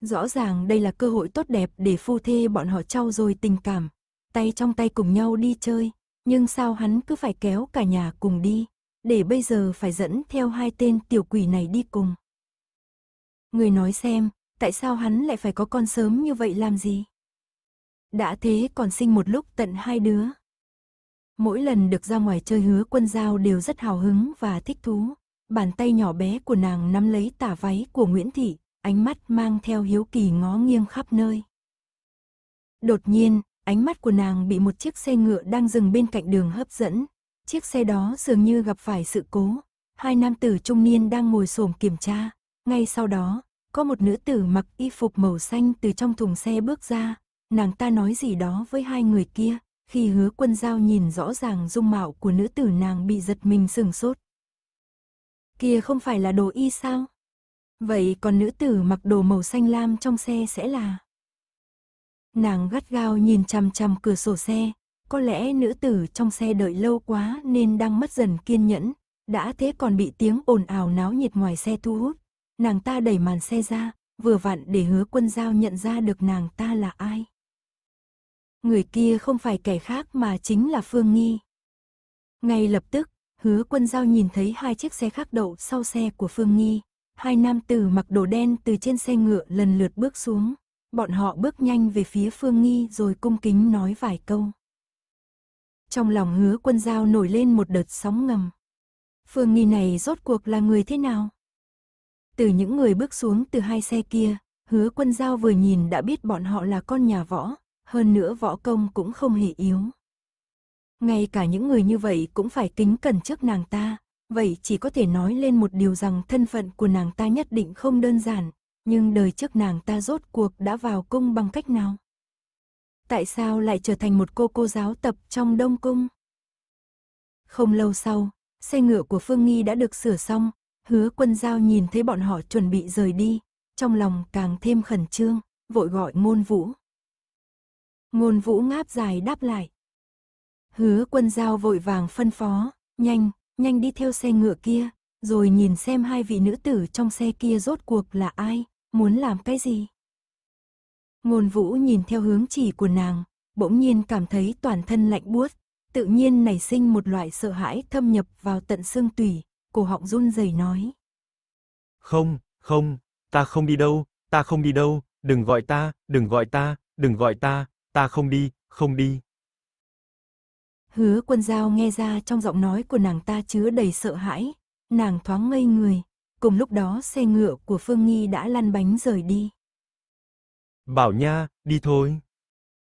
Rõ ràng đây là cơ hội tốt đẹp để phu thê bọn họ trau dồi tình cảm, tay trong tay cùng nhau đi chơi, nhưng sao hắn cứ phải kéo cả nhà cùng đi, để bây giờ phải dẫn theo hai tên tiểu quỷ này đi cùng. Người nói xem, tại sao hắn lại phải có con sớm như vậy làm gì? Đã thế còn sinh một lúc tận hai đứa. Mỗi lần được ra ngoài chơi hứa quân giao đều rất hào hứng và thích thú. Bàn tay nhỏ bé của nàng nắm lấy tả váy của Nguyễn Thị, ánh mắt mang theo hiếu kỳ ngó nghiêng khắp nơi. Đột nhiên, ánh mắt của nàng bị một chiếc xe ngựa đang dừng bên cạnh đường hấp dẫn, Chiếc xe đó dường như gặp phải sự cố, hai nam tử trung niên đang ngồi xổm kiểm tra. Ngay sau đó, có một nữ tử mặc y phục màu xanh từ trong thùng xe bước ra, nàng ta nói gì đó với hai người kia, khi hứa quân giao nhìn rõ ràng dung mạo của nữ tử nàng bị giật mình sừng sốt. Kia không phải là đồ y sao? Vậy còn nữ tử mặc đồ màu xanh lam trong xe sẽ là? Nàng gắt gao nhìn chằm chằm cửa sổ xe, có lẽ nữ tử trong xe đợi lâu quá nên đang mất dần kiên nhẫn, đã thế còn bị tiếng ồn ào náo nhiệt ngoài xe thu hút. Nàng ta đẩy màn xe ra, vừa vặn để hứa quân giao nhận ra được nàng ta là ai. Người kia không phải kẻ khác mà chính là Phương Nghi. Ngay lập tức, hứa quân giao nhìn thấy hai chiếc xe khác đậu sau xe của Phương Nghi. Hai nam tử mặc đồ đen từ trên xe ngựa lần lượt bước xuống. Bọn họ bước nhanh về phía Phương Nghi rồi cung kính nói vài câu. Trong lòng hứa quân giao nổi lên một đợt sóng ngầm. Phương Nghi này rốt cuộc là người thế nào? Từ những người bước xuống từ hai xe kia, hứa quân giao vừa nhìn đã biết bọn họ là con nhà võ, hơn nữa võ công cũng không hề yếu. Ngay cả những người như vậy cũng phải kính cẩn trước nàng ta, vậy chỉ có thể nói lên một điều rằng thân phận của nàng ta nhất định không đơn giản, nhưng đời trước nàng ta rốt cuộc đã vào cung bằng cách nào? tại sao lại trở thành một cô cô giáo tập trong Đông Cung? Không lâu sau, xe ngựa của Phương Nghi đã được sửa xong, hứa quân giao nhìn thấy bọn họ chuẩn bị rời đi, trong lòng càng thêm khẩn trương, vội gọi ngôn vũ. Ngôn vũ ngáp dài đáp lại. Hứa quân giao vội vàng phân phó, nhanh, nhanh đi theo xe ngựa kia, rồi nhìn xem hai vị nữ tử trong xe kia rốt cuộc là ai, muốn làm cái gì. Ngôn vũ nhìn theo hướng chỉ của nàng, bỗng nhiên cảm thấy toàn thân lạnh buốt, tự nhiên nảy sinh một loại sợ hãi thâm nhập vào tận xương tủy, cổ họng run rẩy nói. Không, không, ta không đi đâu, ta không đi đâu, đừng gọi ta, đừng gọi ta, đừng gọi ta, ta không đi, không đi. Hứa quân giao nghe ra trong giọng nói của nàng ta chứa đầy sợ hãi, nàng thoáng ngây người, cùng lúc đó xe ngựa của Phương Nghi đã lăn bánh rời đi. Bảo nha, đi thôi.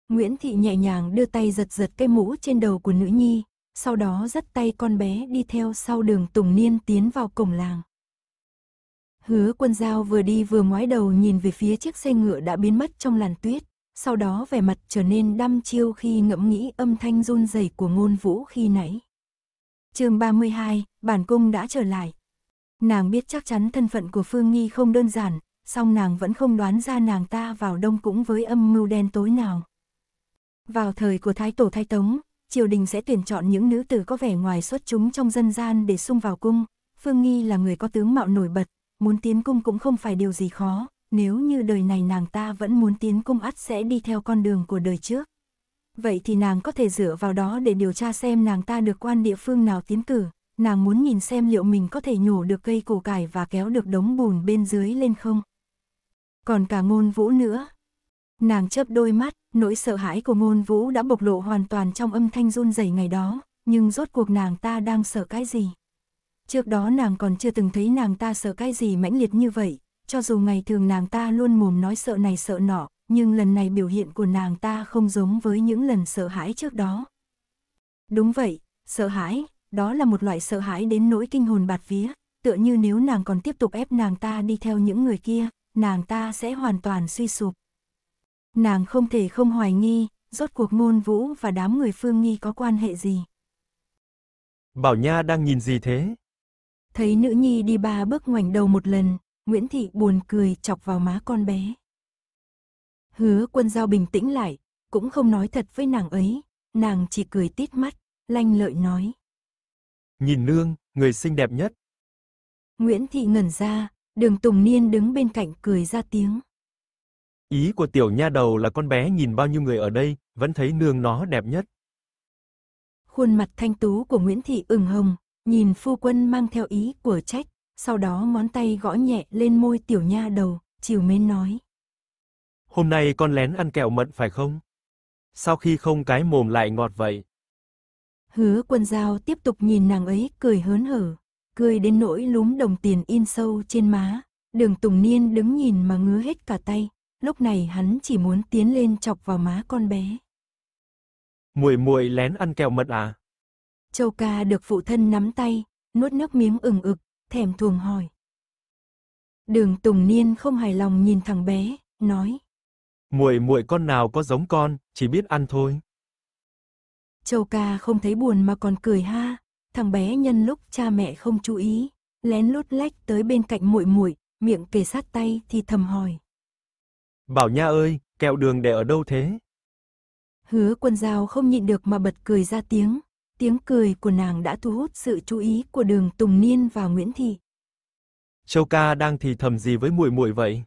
Nguyễn Thị nhẹ nhàng đưa tay giật giật cái mũ trên đầu của nữ nhi, sau đó dắt tay con bé đi theo sau đường Tùng Niên tiến vào cổng làng. Hứa quân dao vừa đi vừa ngoái đầu nhìn về phía chiếc xe ngựa đã biến mất trong làn tuyết, sau đó vẻ mặt trở nên đăm chiêu khi ngẫm nghĩ âm thanh run rẩy của ngôn vũ khi nãy. chương 32, bản cung đã trở lại. Nàng biết chắc chắn thân phận của Phương Nghi không đơn giản, song nàng vẫn không đoán ra nàng ta vào đông cũng với âm mưu đen tối nào. Vào thời của Thái Tổ Thái Tống, triều đình sẽ tuyển chọn những nữ tử có vẻ ngoài xuất chúng trong dân gian để sung vào cung, Phương Nghi là người có tướng mạo nổi bật, muốn tiến cung cũng không phải điều gì khó, nếu như đời này nàng ta vẫn muốn tiến cung ắt sẽ đi theo con đường của đời trước. Vậy thì nàng có thể dựa vào đó để điều tra xem nàng ta được quan địa phương nào tiến cử, nàng muốn nhìn xem liệu mình có thể nhổ được cây củ cải và kéo được đống bùn bên dưới lên không. Còn cả ngôn vũ nữa. Nàng chớp đôi mắt, nỗi sợ hãi của ngôn vũ đã bộc lộ hoàn toàn trong âm thanh run rẩy ngày đó, nhưng rốt cuộc nàng ta đang sợ cái gì? Trước đó nàng còn chưa từng thấy nàng ta sợ cái gì mãnh liệt như vậy, cho dù ngày thường nàng ta luôn mồm nói sợ này sợ nọ, nhưng lần này biểu hiện của nàng ta không giống với những lần sợ hãi trước đó. Đúng vậy, sợ hãi, đó là một loại sợ hãi đến nỗi kinh hồn bạt vía, tựa như nếu nàng còn tiếp tục ép nàng ta đi theo những người kia, nàng ta sẽ hoàn toàn suy sụp. Nàng không thể không hoài nghi, rốt cuộc môn vũ và đám người phương nghi có quan hệ gì. Bảo Nha đang nhìn gì thế? Thấy nữ nhi đi ba bước ngoảnh đầu một lần, Nguyễn Thị buồn cười chọc vào má con bé. Hứa quân giao bình tĩnh lại, cũng không nói thật với nàng ấy, nàng chỉ cười tít mắt, lanh lợi nói. Nhìn nương, người xinh đẹp nhất. Nguyễn Thị ngẩn ra, Đường Tùng Niên đứng bên cạnh cười ra tiếng. Ý của tiểu nha đầu là con bé nhìn bao nhiêu người ở đây, vẫn thấy nương nó đẹp nhất. Khuôn mặt thanh tú của Nguyễn Thị ửng hồng, nhìn phu quân mang theo ý của trách, sau đó ngón tay gõ nhẹ lên môi tiểu nha đầu, chiều mến nói. Hôm nay con lén ăn kẹo mận phải không? Sau khi không cái mồm lại ngọt vậy? Hứa quân giao tiếp tục nhìn nàng ấy cười hớn hở cười đến nỗi lúm đồng tiền in sâu trên má. Đường Tùng Niên đứng nhìn mà ngứa hết cả tay, lúc này hắn chỉ muốn tiến lên chọc vào má con bé. Muội muội lén ăn kẹo mật à? Châu ca được phụ thân nắm tay, nuốt nước miếng ừng ực, thèm thuồng hỏi. Đường Tùng Niên không hài lòng nhìn thằng bé, nói: "Muội muội con nào có giống con, chỉ biết ăn thôi." Châu ca không thấy buồn mà còn cười ha, Thằng bé nhân lúc cha mẹ không chú ý, lén lút lách tới bên cạnh muội muội, miệng kề sát tay thì thầm hỏi. Bảo Nha ơi, kẹo đường để ở đâu thế? Hứa quân giao không nhịn được mà bật cười ra tiếng. Tiếng cười của nàng đã thu hút sự chú ý của đường Tùng Niên và Nguyễn Thị. Châu ca đang thì thầm gì với muội muội vậy?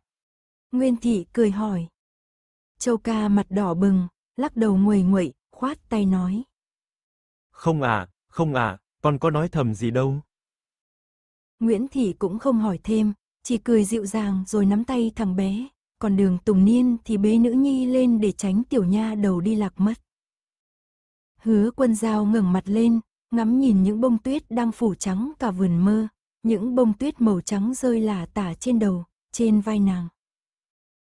Nguyên Thị cười hỏi. Châu ca mặt đỏ bừng, lắc đầu nguầy nguậy, khoát tay nói. Không à, không à, con có nói thầm gì đâu. Nguyễn Thị cũng không hỏi thêm, chỉ cười dịu dàng rồi nắm tay thằng bé. Còn đường Tùng Niên thì bế nữ nhi lên để tránh tiểu nha đầu đi lạc mất. Hứa quân dao ngẩng mặt lên, ngắm nhìn những bông tuyết đang phủ trắng cả vườn mơ. Những bông tuyết màu trắng rơi lả tả trên đầu, trên vai nàng.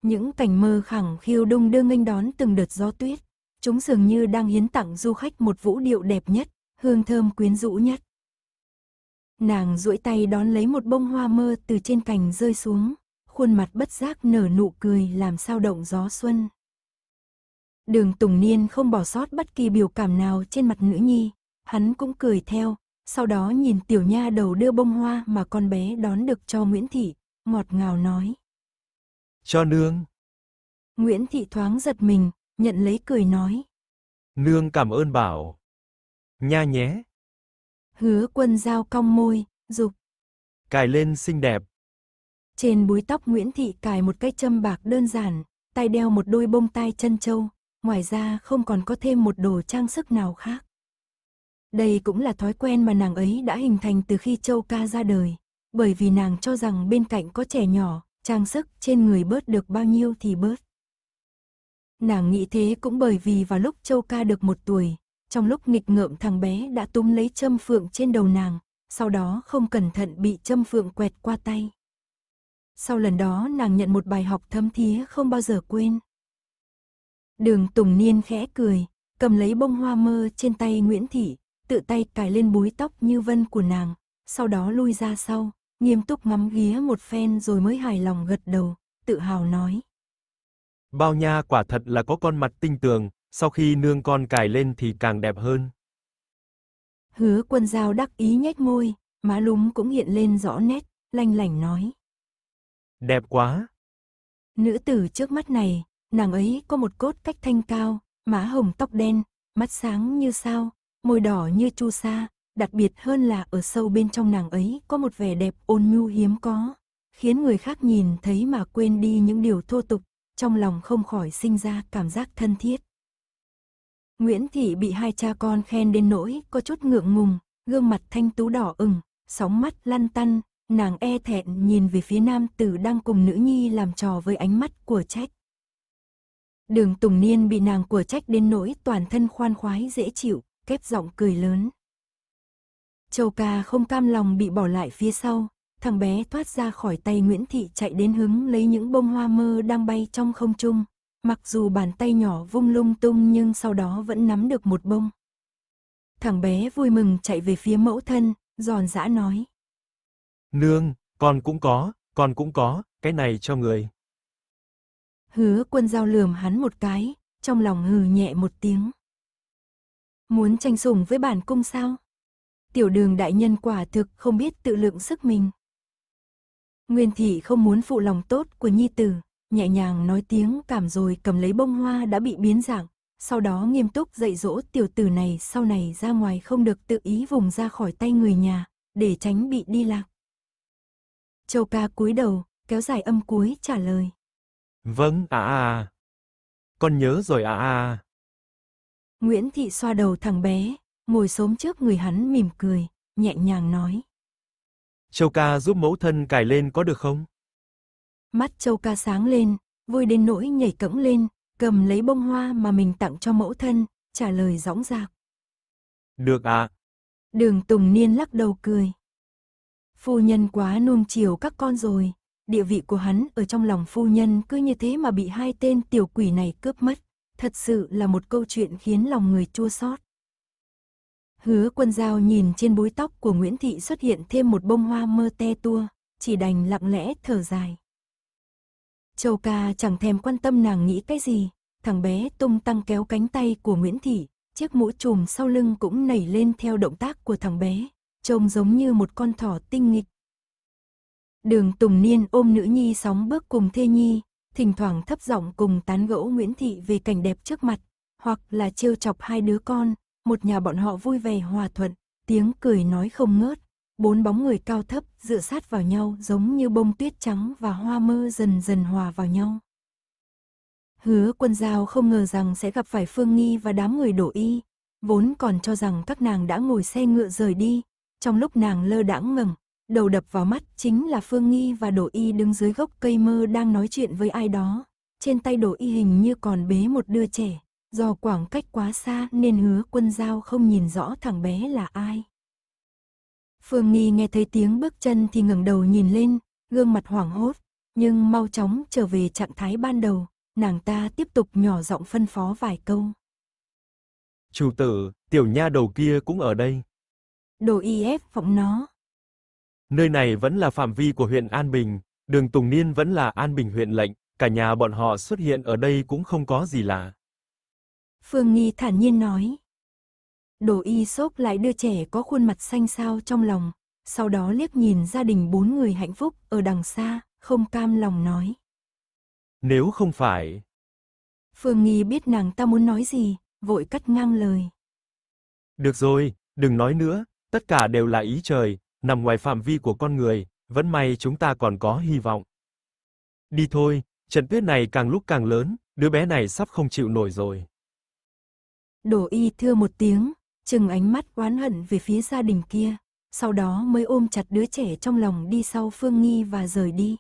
Những cảnh mơ khẳng khiêu đông đưa nghênh đón từng đợt gió tuyết. Chúng dường như đang hiến tặng du khách một vũ điệu đẹp nhất, hương thơm quyến rũ nhất. Nàng duỗi tay đón lấy một bông hoa mơ từ trên cành rơi xuống, khuôn mặt bất giác nở nụ cười làm sao động gió xuân. Đường Tùng Niên không bỏ sót bất kỳ biểu cảm nào trên mặt nữ nhi, hắn cũng cười theo, sau đó nhìn tiểu nha đầu đưa bông hoa mà con bé đón được cho Nguyễn Thị, ngọt ngào nói. Cho nương. Nguyễn Thị thoáng giật mình, nhận lấy cười nói. Nương cảm ơn bảo. Nha nhé. Hứa quân dao cong môi, dục. Cài lên xinh đẹp. Trên búi tóc Nguyễn Thị cài một cái châm bạc đơn giản, tay đeo một đôi bông tai chân châu, ngoài ra không còn có thêm một đồ trang sức nào khác. Đây cũng là thói quen mà nàng ấy đã hình thành từ khi Châu Ca ra đời, bởi vì nàng cho rằng bên cạnh có trẻ nhỏ, trang sức trên người bớt được bao nhiêu thì bớt. Nàng nghĩ thế cũng bởi vì vào lúc Châu Ca được một tuổi, trong lúc nghịch ngợm thằng bé đã túm lấy châm phượng trên đầu nàng, sau đó không cẩn thận bị châm phượng quẹt qua tay. Sau lần đó nàng nhận một bài học thâm thía không bao giờ quên. Đường Tùng Niên khẽ cười, cầm lấy bông hoa mơ trên tay Nguyễn Thị, tự tay cài lên búi tóc như vân của nàng, sau đó lui ra sau, nghiêm túc ngắm ghía một phen rồi mới hài lòng gật đầu, tự hào nói. Bao nha quả thật là có con mặt tinh tường, sau khi nương con cài lên thì càng đẹp hơn. Hứa quân dao đắc ý nhếch môi, má lúm cũng hiện lên rõ nét, lanh lành nói. Đẹp quá. Nữ tử trước mắt này, nàng ấy có một cốt cách thanh cao, má hồng tóc đen, mắt sáng như sao, môi đỏ như chu sa, đặc biệt hơn là ở sâu bên trong nàng ấy có một vẻ đẹp ôn nhu hiếm có, khiến người khác nhìn thấy mà quên đi những điều thô tục, trong lòng không khỏi sinh ra cảm giác thân thiết. Nguyễn Thị bị hai cha con khen đến nỗi có chút ngượng ngùng, gương mặt thanh tú đỏ ửng, sóng mắt lăn tăn, nàng e thẹn nhìn về phía nam tử đang cùng nữ nhi làm trò với ánh mắt của trách. Đường Tùng Niên bị nàng của trách đến nỗi toàn thân khoan khoái dễ chịu, kép giọng cười lớn. Châu ca không cam lòng bị bỏ lại phía sau, thằng bé thoát ra khỏi tay Nguyễn Thị chạy đến hứng lấy những bông hoa mơ đang bay trong không trung, Mặc dù bàn tay nhỏ vung lung tung nhưng sau đó vẫn nắm được một bông. Thằng bé vui mừng chạy về phía mẫu thân, giòn giã nói. Nương, con cũng có, con cũng có, cái này cho người. Hứa quân giao lườm hắn một cái, trong lòng hừ nhẹ một tiếng. Muốn tranh sủng với bản cung sao? Tiểu đường đại nhân quả thực không biết tự lượng sức mình. Nguyên thị không muốn phụ lòng tốt của nhi tử nhẹ nhàng nói tiếng cảm rồi cầm lấy bông hoa đã bị biến dạng, sau đó nghiêm túc dạy dỗ tiểu tử này sau này ra ngoài không được tự ý vùng ra khỏi tay người nhà, để tránh bị đi lạc. Châu ca cúi đầu, kéo dài âm cuối trả lời. Vâng, à à. à. Con nhớ rồi à, à à. Nguyễn Thị xoa đầu thằng bé, ngồi xóm trước người hắn mỉm cười, nhẹ nhàng nói. Châu ca giúp mẫu thân cài lên có được không? Mắt châu ca sáng lên, vui đến nỗi nhảy cẫng lên, cầm lấy bông hoa mà mình tặng cho mẫu thân, trả lời rõng rạc. Dạ. Được à. Đường Tùng Niên lắc đầu cười. Phu nhân quá nuông chiều các con rồi, địa vị của hắn ở trong lòng phu nhân cứ như thế mà bị hai tên tiểu quỷ này cướp mất, thật sự là một câu chuyện khiến lòng người chua xót. Hứa quân giao nhìn trên búi tóc của Nguyễn Thị xuất hiện thêm một bông hoa mơ te tua, chỉ đành lặng lẽ thở dài. Châu ca chẳng thèm quan tâm nàng nghĩ cái gì, thằng bé tung tăng kéo cánh tay của Nguyễn Thị, chiếc mũ trùm sau lưng cũng nảy lên theo động tác của thằng bé, trông giống như một con thỏ tinh nghịch. Đường Tùng Niên ôm nữ nhi sóng bước cùng thê nhi, thỉnh thoảng thấp giọng cùng tán gẫu Nguyễn Thị về cảnh đẹp trước mặt, hoặc là trêu chọc hai đứa con, một nhà bọn họ vui vẻ hòa thuận, tiếng cười nói không ngớt bốn bóng người cao thấp dựa sát vào nhau giống như bông tuyết trắng và hoa mơ dần dần hòa vào nhau. Hứa quân giao không ngờ rằng sẽ gặp phải Phương Nghi và đám người đổ y, vốn còn cho rằng các nàng đã ngồi xe ngựa rời đi, trong lúc nàng lơ đãng ngẩng, đầu đập vào mắt chính là Phương Nghi và đổ y đứng dưới gốc cây mơ đang nói chuyện với ai đó, trên tay đổ y hình như còn bế một đứa trẻ, do khoảng cách quá xa nên hứa quân giao không nhìn rõ thằng bé là ai. Phương Nghi nghe thấy tiếng bước chân thì ngẩng đầu nhìn lên, gương mặt hoảng hốt, nhưng mau chóng trở về trạng thái ban đầu, nàng ta tiếp tục nhỏ giọng phân phó vài câu. Chủ tử, tiểu nha đầu kia cũng ở đây. Đồ y ép phỏng nó. Nơi này vẫn là phạm vi của huyện An Bình, đường Tùng Niên vẫn là An Bình huyện lệnh, cả nhà bọn họ xuất hiện ở đây cũng không có gì lạ. Phương Nghi thản nhiên nói, Đồ y sốc lại đưa trẻ có khuôn mặt xanh xao trong lòng, sau đó liếc nhìn gia đình bốn người hạnh phúc ở đằng xa, không cam lòng nói. Nếu không phải... Phương Nghi biết nàng ta muốn nói gì, vội cắt ngang lời. Được rồi, đừng nói nữa, tất cả đều là ý trời, nằm ngoài phạm vi của con người, vẫn may chúng ta còn có hy vọng. Đi thôi, trận tuyết này càng lúc càng lớn, đứa bé này sắp không chịu nổi rồi. đồ y thưa một tiếng, chừng ánh mắt oán hận về phía gia đình kia, sau đó mới ôm chặt đứa trẻ trong lòng đi sau Phương Nghi và rời đi.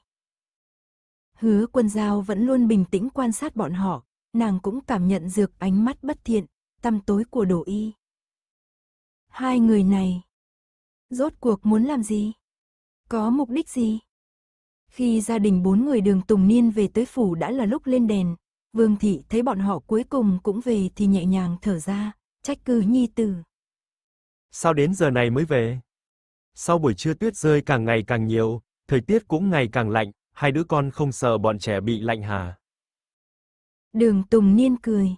Hứa quân giao vẫn luôn bình tĩnh quan sát bọn họ, nàng cũng cảm nhận được ánh mắt bất thiện, tâm tối của đổ y. Hai người này, rốt cuộc muốn làm gì? Có mục đích gì? Khi gia đình bốn người đường Tùng Niên về tới phủ đã là lúc lên đèn, Vương Thị thấy bọn họ cuối cùng cũng về thì nhẹ nhàng thở ra, trách cứ nhi tử. Sao đến giờ này mới về? Sau buổi trưa tuyết rơi càng ngày càng nhiều, thời tiết cũng ngày càng lạnh, hai đứa con không sợ bọn trẻ bị lạnh hà. Đường Tùng Niên cười.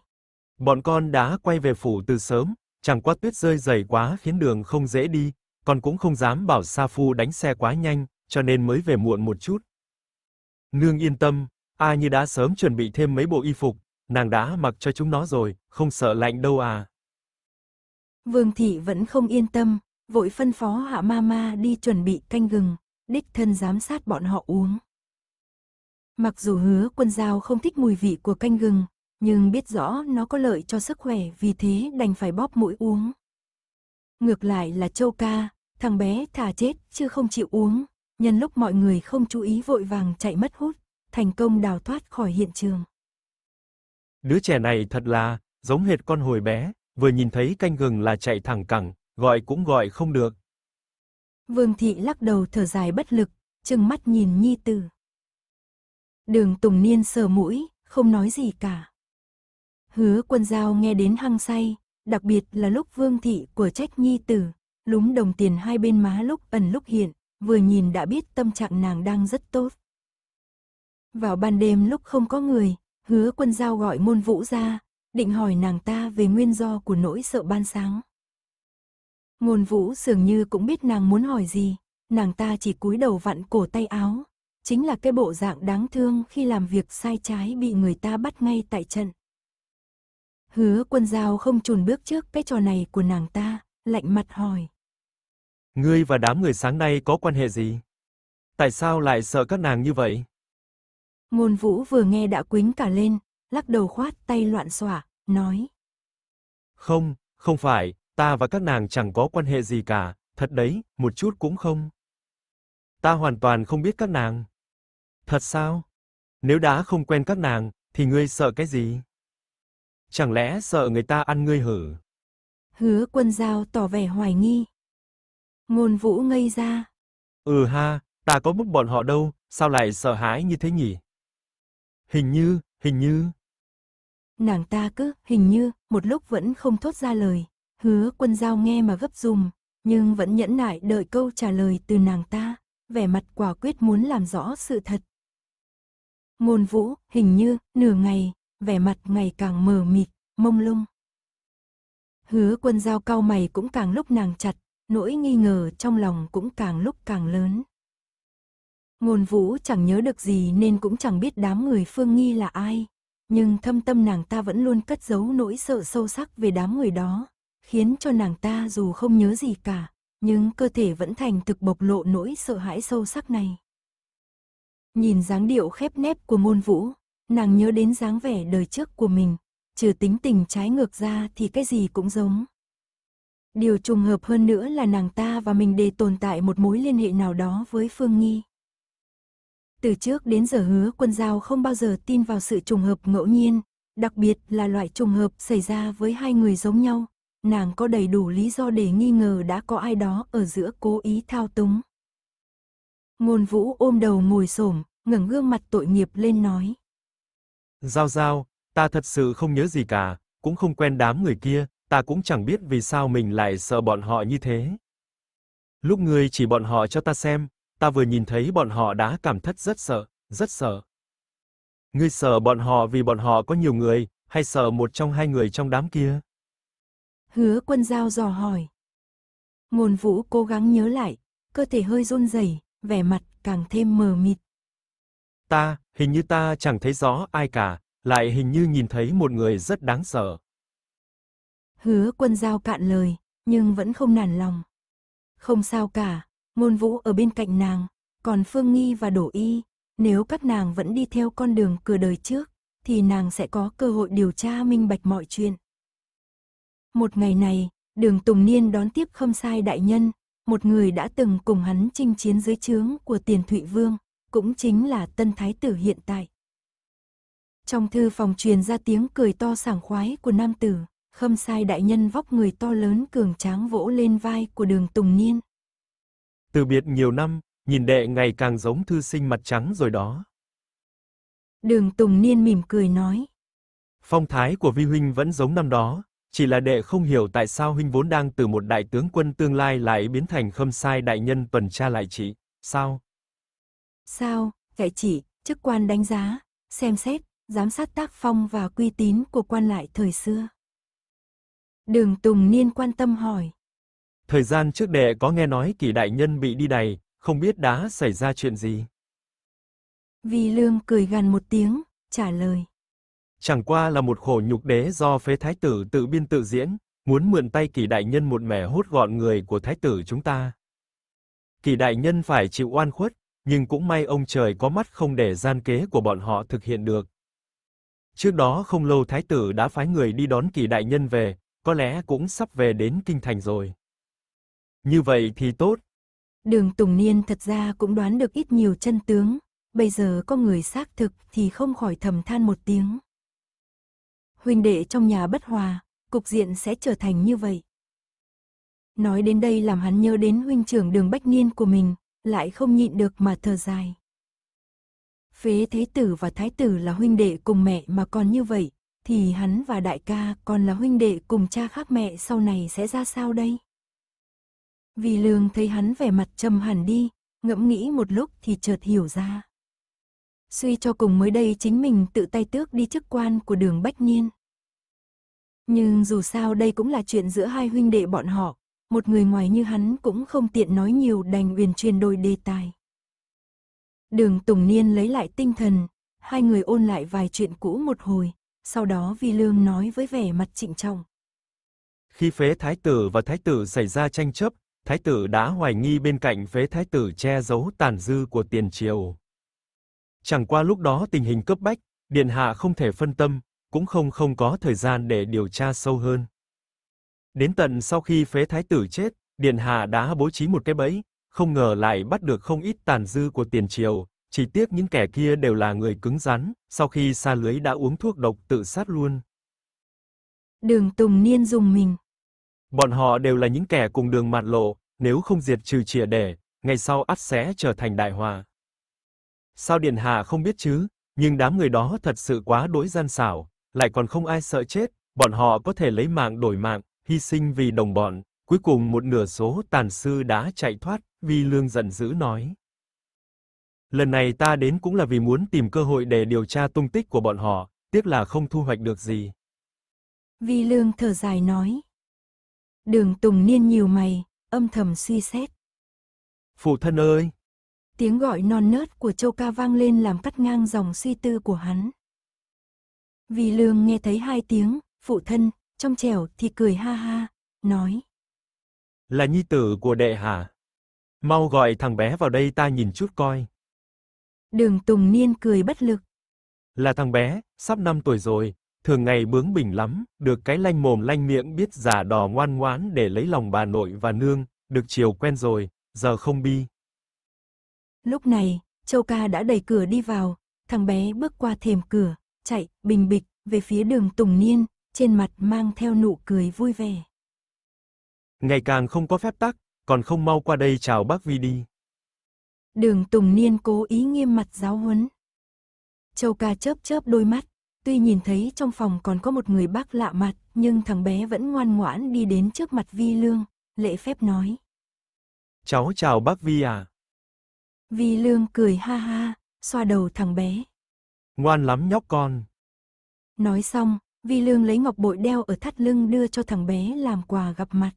Bọn con đã quay về phủ từ sớm, chẳng qua tuyết rơi dày quá khiến đường không dễ đi, con cũng không dám bảo Sa Phu đánh xe quá nhanh, cho nên mới về muộn một chút. Nương yên tâm, A Như đã sớm chuẩn bị thêm mấy bộ y phục, nàng đã mặc cho chúng nó rồi, không sợ lạnh đâu à. Vương thị vẫn không yên tâm, vội phân phó hạ ma ma đi chuẩn bị canh gừng, đích thân giám sát bọn họ uống. Mặc dù hứa quân giao không thích mùi vị của canh gừng, nhưng biết rõ nó có lợi cho sức khỏe vì thế đành phải bóp mũi uống. Ngược lại là châu ca, thằng bé thà chết chứ không chịu uống, nhân lúc mọi người không chú ý vội vàng chạy mất hút, thành công đào thoát khỏi hiện trường. Đứa trẻ này thật là giống hệt con hồi bé, vừa nhìn thấy canh gừng là chạy thẳng cẳng, gọi cũng gọi không được. Vương thị lắc đầu thở dài bất lực, trừng mắt nhìn nhi tử. Đường Tùng Niên sờ mũi, không nói gì cả. Hứa quân giao nghe đến hăng say, đặc biệt là lúc vương thị của trách nhi tử, lúng đồng tiền hai bên má lúc ẩn lúc hiện, vừa nhìn đã biết tâm trạng nàng đang rất tốt. Vào ban đêm lúc không có người, hứa quân giao gọi môn vũ ra, định hỏi nàng ta về nguyên do của nỗi sợ ban sáng. Ngôn vũ dường như cũng biết nàng muốn hỏi gì, nàng ta chỉ cúi đầu vặn cổ tay áo, chính là cái bộ dạng đáng thương khi làm việc sai trái bị người ta bắt ngay tại trận. Hứa quân giao không chùn bước trước cái trò này của nàng ta, lạnh mặt hỏi. Ngươi và đám người sáng nay có quan hệ gì? Tại sao lại sợ các nàng như vậy? Ngôn vũ vừa nghe đã quính cả lên, lắc đầu khoát tay loạn xỏa, nói. Không, không phải, ta và các nàng chẳng có quan hệ gì cả, thật đấy, một chút cũng không. Ta hoàn toàn không biết các nàng. Thật sao? Nếu đã không quen các nàng, thì ngươi sợ cái gì? Chẳng lẽ sợ người ta ăn ngươi hử? Hứa quân giao tỏ vẻ hoài nghi. Ngôn vũ ngây ra. Ừ ha, ta có bức bọn họ đâu, sao lại sợ hãi như thế nhỉ? Hình như, hình như nàng ta cứ, hình như, một lúc vẫn không thốt ra lời. Hứa quân giao nghe mà gấp dùm, nhưng vẫn nhẫn nại đợi câu trả lời từ nàng ta, vẻ mặt quả quyết muốn làm rõ sự thật. Ngôn vũ, hình như, nửa ngày, vẻ mặt ngày càng mờ mịt, mông lung. Hứa quân giao cau mày cũng càng lúc nàng chặt, nỗi nghi ngờ trong lòng cũng càng lúc càng lớn. Ngôn vũ chẳng nhớ được gì nên cũng chẳng biết đám người phương nghi là ai, nhưng thâm tâm nàng ta vẫn luôn cất giấu nỗi sợ sâu sắc về đám người đó, khiến cho nàng ta dù không nhớ gì cả, nhưng cơ thể vẫn thành thực bộc lộ nỗi sợ hãi sâu sắc này. Nhìn dáng điệu khép nép của môn vũ, nàng nhớ đến dáng vẻ đời trước của mình, trừ tính tình trái ngược ra thì cái gì cũng giống. Điều trùng hợp hơn nữa là nàng ta và mình đều tồn tại một mối liên hệ nào đó với Phương Nghi. Từ trước đến giờ hứa quân giao không bao giờ tin vào sự trùng hợp ngẫu nhiên, đặc biệt là loại trùng hợp xảy ra với hai người giống nhau. Nàng có đầy đủ lý do để nghi ngờ đã có ai đó ở giữa cố ý thao túng. Ngôn vũ ôm đầu ngồi xổm ngẩng gương mặt tội nghiệp lên nói. Giao giao, ta thật sự không nhớ gì cả, cũng không quen đám người kia, ta cũng chẳng biết vì sao mình lại sợ bọn họ như thế. Lúc ngươi chỉ bọn họ cho ta xem, Ta vừa nhìn thấy bọn họ đã cảm thất rất sợ, rất sợ. Ngươi sợ bọn họ vì bọn họ có nhiều người, hay sợ một trong hai người trong đám kia? Hứa quân giao dò hỏi. Ngôn vũ cố gắng nhớ lại, cơ thể hơi run rẩy, vẻ mặt càng thêm mờ mịt. Ta, hình như ta chẳng thấy rõ ai cả, lại hình như nhìn thấy một người rất đáng sợ. Hứa quân giao cạn lời, nhưng vẫn không nản lòng. Không sao cả, Ngôn vũ ở bên cạnh nàng, còn Phương Nghi và Đổ Y, nếu các nàng vẫn đi theo con đường cửa đời trước, thì nàng sẽ có cơ hội điều tra minh bạch mọi chuyện. Một ngày này, đường Tùng Niên đón tiếp khâm sai đại nhân, một người đã từng cùng hắn chinh chiến dưới trướng của tiền Thụy Vương, cũng chính là tân thái tử hiện tại. Trong thư phòng truyền ra tiếng cười to sảng khoái của nam tử, khâm sai đại nhân vóc người to lớn cường tráng vỗ lên vai của đường Tùng Niên, từ biệt nhiều năm, nhìn đệ ngày càng giống thư sinh mặt trắng rồi đó. Đường Tùng Niên mỉm cười nói. Phong thái của vi huynh vẫn giống năm đó, chỉ là đệ không hiểu tại sao huynh vốn đang từ một đại tướng quân tương lai lại biến thành khâm sai đại nhân tuần tra lại chị, sao? Sao, vậy chỉ, chức quan đánh giá, xem xét, giám sát tác phong và quy tín của quan lại thời xưa. Đường Tùng Niên quan tâm hỏi. Thời gian trước đệ có nghe nói kỳ đại nhân bị đi đày, không biết đã xảy ra chuyện gì. vi lương cười gần một tiếng, trả lời. Chẳng qua là một khổ nhục đế do phế thái tử tự biên tự diễn, muốn mượn tay kỳ đại nhân một mẻ hốt gọn người của thái tử chúng ta. Kỳ đại nhân phải chịu oan khuất, nhưng cũng may ông trời có mắt không để gian kế của bọn họ thực hiện được. Trước đó không lâu thái tử đã phái người đi đón kỳ đại nhân về, có lẽ cũng sắp về đến kinh thành rồi. Như vậy thì tốt. Đường Tùng Niên thật ra cũng đoán được ít nhiều chân tướng, bây giờ có người xác thực thì không khỏi thầm than một tiếng. Huynh đệ trong nhà bất hòa, cục diện sẽ trở thành như vậy. Nói đến đây làm hắn nhớ đến huynh trưởng đường Bách Niên của mình, lại không nhịn được mà thở dài. Phế Thế Tử và Thái Tử là huynh đệ cùng mẹ mà còn như vậy, thì hắn và đại ca còn là huynh đệ cùng cha khác mẹ sau này sẽ ra sao đây? Vì lương thấy hắn vẻ mặt trầm hẳn đi, ngẫm nghĩ một lúc thì chợt hiểu ra. Suy cho cùng mới đây chính mình tự tay tước đi chức quan của đường Bách Niên. Nhưng dù sao đây cũng là chuyện giữa hai huynh đệ bọn họ, một người ngoài như hắn cũng không tiện nói nhiều đành uyển truyền đôi đề tài. Đường Tùng Niên lấy lại tinh thần, hai người ôn lại vài chuyện cũ một hồi, sau đó Vi Lương nói với vẻ mặt trịnh trọng. Khi phế thái tử và thái tử xảy ra tranh chấp, thái tử đã hoài nghi bên cạnh phế thái tử che giấu tàn dư của tiền triều. Chẳng qua lúc đó tình hình cấp bách, điện hạ không thể phân tâm, cũng không không có thời gian để điều tra sâu hơn. Đến tận sau khi phế thái tử chết, điện hạ đã bố trí một cái bẫy, không ngờ lại bắt được không ít tàn dư của tiền triều, chỉ tiếc những kẻ kia đều là người cứng rắn, sau khi xa lưới đã uống thuốc độc tự sát luôn. Đường Tùng Niên dùng mình, Bọn họ đều là những kẻ cùng đường mạt lộ, nếu không diệt trừ chìa để, ngày sau ắt sẽ trở thành đại họa. Sao Điền Hà không biết chứ, nhưng đám người đó thật sự quá đối gian xảo, lại còn không ai sợ chết, bọn họ có thể lấy mạng đổi mạng, hy sinh vì đồng bọn, cuối cùng một nửa số tàn sư đã chạy thoát, Vi Lương giận dữ nói. Lần này ta đến cũng là vì muốn tìm cơ hội để điều tra tung tích của bọn họ, tiếc là không thu hoạch được gì. Vi Lương thở dài nói. Đường Tùng Niên nhiều mày, âm thầm suy xét. Phụ thân ơi! Tiếng gọi non nớt của Châu Ca vang lên làm cắt ngang dòng suy tư của hắn. Vì lương nghe thấy hai tiếng, phụ thân, trong trẻo thì cười ha ha, nói. Là nhi tử của đệ hả? Mau gọi thằng bé vào đây ta nhìn chút coi. Đường Tùng Niên cười bất lực. Là thằng bé, sắp 5 tuổi rồi, thường ngày bướng bỉnh lắm, được cái lanh mồm lanh miệng biết giả đò ngoan ngoãn để lấy lòng bà nội và nương, được chiều quen rồi, giờ không bi. Lúc này, Châu Ca đã đẩy cửa đi vào, thằng bé bước qua thềm cửa, chạy bình bịch về phía đường Tùng Niên, trên mặt mang theo nụ cười vui vẻ. Ngày càng không có phép tắc, còn không mau qua đây chào bác Vi đi. Đường Tùng Niên cố ý nghiêm mặt giáo huấn. Châu Ca chớp chớp đôi mắt, Tuy nhìn thấy trong phòng còn có một người bác lạ mặt, nhưng thằng bé vẫn ngoan ngoãn đi đến trước mặt Vi Lương, lễ phép nói. Cháu chào bác Vi à. Vi Lương cười ha ha, xoa đầu thằng bé. Ngoan lắm nhóc con. Nói xong, Vi Lương lấy ngọc bội đeo ở thắt lưng đưa cho thằng bé làm quà gặp mặt.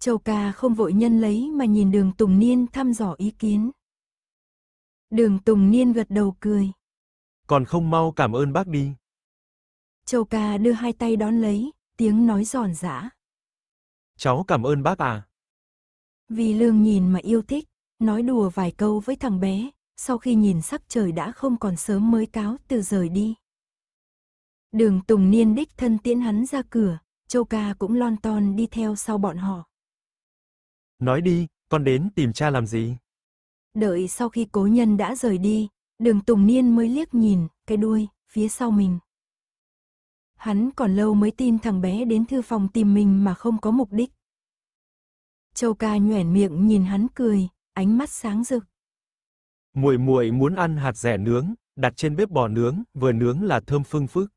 Châu ca không vội nhân lấy mà nhìn đường Tùng Niên thăm dò ý kiến. Đường Tùng Niên gật đầu cười còn không mau cảm ơn bác đi. Châu ca đưa hai tay đón lấy, tiếng nói giòn giã. Cháu cảm ơn bác à. Vì lương nhìn mà yêu thích, nói đùa vài câu với thằng bé, sau khi nhìn sắc trời đã không còn sớm mới cáo từ rời đi. Đường Tùng Niên đích thân tiễn hắn ra cửa, Châu Ca cũng lon ton đi theo sau bọn họ. Nói đi, con đến tìm cha làm gì? Đợi sau khi cố nhân đã rời đi, Đường Tùng Niên mới liếc nhìn, cái đuôi, phía sau mình. Hắn còn lâu mới tin thằng bé đến thư phòng tìm mình mà không có mục đích. Châu ca nhoẻn miệng nhìn hắn cười, ánh mắt sáng rực. Muội muội muốn ăn hạt rẻ nướng, đặt trên bếp bò nướng, vừa nướng là thơm phương phức.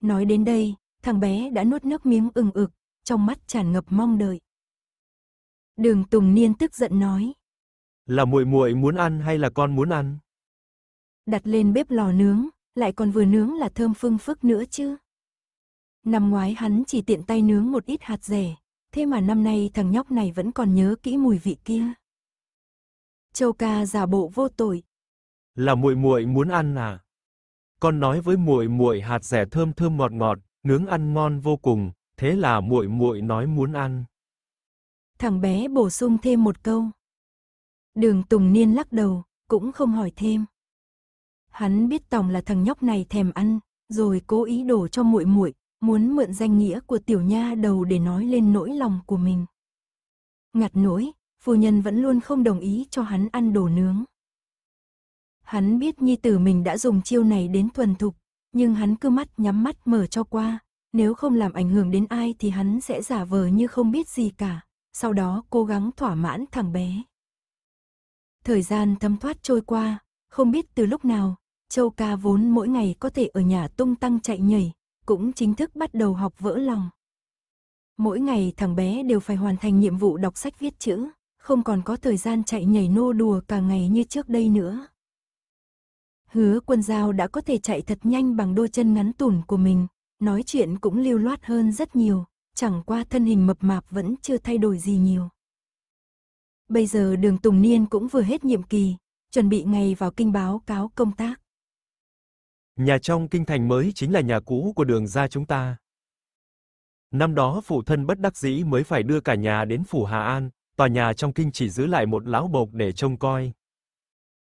Nói đến đây, thằng bé đã nuốt nước miếng ưng ực, trong mắt tràn ngập mong đợi. Đường Tùng Niên tức giận nói, là muội muội muốn ăn hay là con muốn ăn? Đặt lên bếp lò nướng, lại còn vừa nướng là thơm phương phức nữa chứ. Năm ngoái hắn chỉ tiện tay nướng một ít hạt rẻ, thế mà năm nay thằng nhóc này vẫn còn nhớ kỹ mùi vị kia. Châu ca giả bộ vô tội. Là muội muội muốn ăn à? Con nói với muội muội hạt rẻ thơm thơm ngọt ngọt, nướng ăn ngon vô cùng, thế là muội muội nói muốn ăn. Thằng bé bổ sung thêm một câu. Đường Tùng Niên lắc đầu, cũng không hỏi thêm. Hắn biết Tòng là thằng nhóc này thèm ăn, rồi cố ý đổ cho muội muội, muốn mượn danh nghĩa của tiểu nha đầu để nói lên nỗi lòng của mình. Ngặt nỗi, phu nhân vẫn luôn không đồng ý cho hắn ăn đồ nướng. Hắn biết nhi tử mình đã dùng chiêu này đến thuần thục, nhưng hắn cứ mắt nhắm mắt mở cho qua, nếu không làm ảnh hưởng đến ai thì hắn sẽ giả vờ như không biết gì cả, sau đó cố gắng thỏa mãn thằng bé. Thời gian thấm thoát trôi qua, không biết từ lúc nào, Châu ca vốn mỗi ngày có thể ở nhà tung tăng chạy nhảy, cũng chính thức bắt đầu học vỡ lòng. Mỗi ngày thằng bé đều phải hoàn thành nhiệm vụ đọc sách viết chữ, không còn có thời gian chạy nhảy nô đùa cả ngày như trước đây nữa. Hứa quân giao đã có thể chạy thật nhanh bằng đôi chân ngắn tủn của mình, nói chuyện cũng lưu loát hơn rất nhiều, chẳng qua thân hình mập mạp vẫn chưa thay đổi gì nhiều. Bây giờ đường Tùng Niên cũng vừa hết nhiệm kỳ, chuẩn bị ngày vào kinh báo cáo công tác. Nhà trong kinh thành mới chính là nhà cũ của đường gia chúng ta. Năm đó phụ thân bất đắc dĩ mới phải đưa cả nhà đến phủ Hà An, tòa nhà trong kinh chỉ giữ lại một lão bộc để trông coi.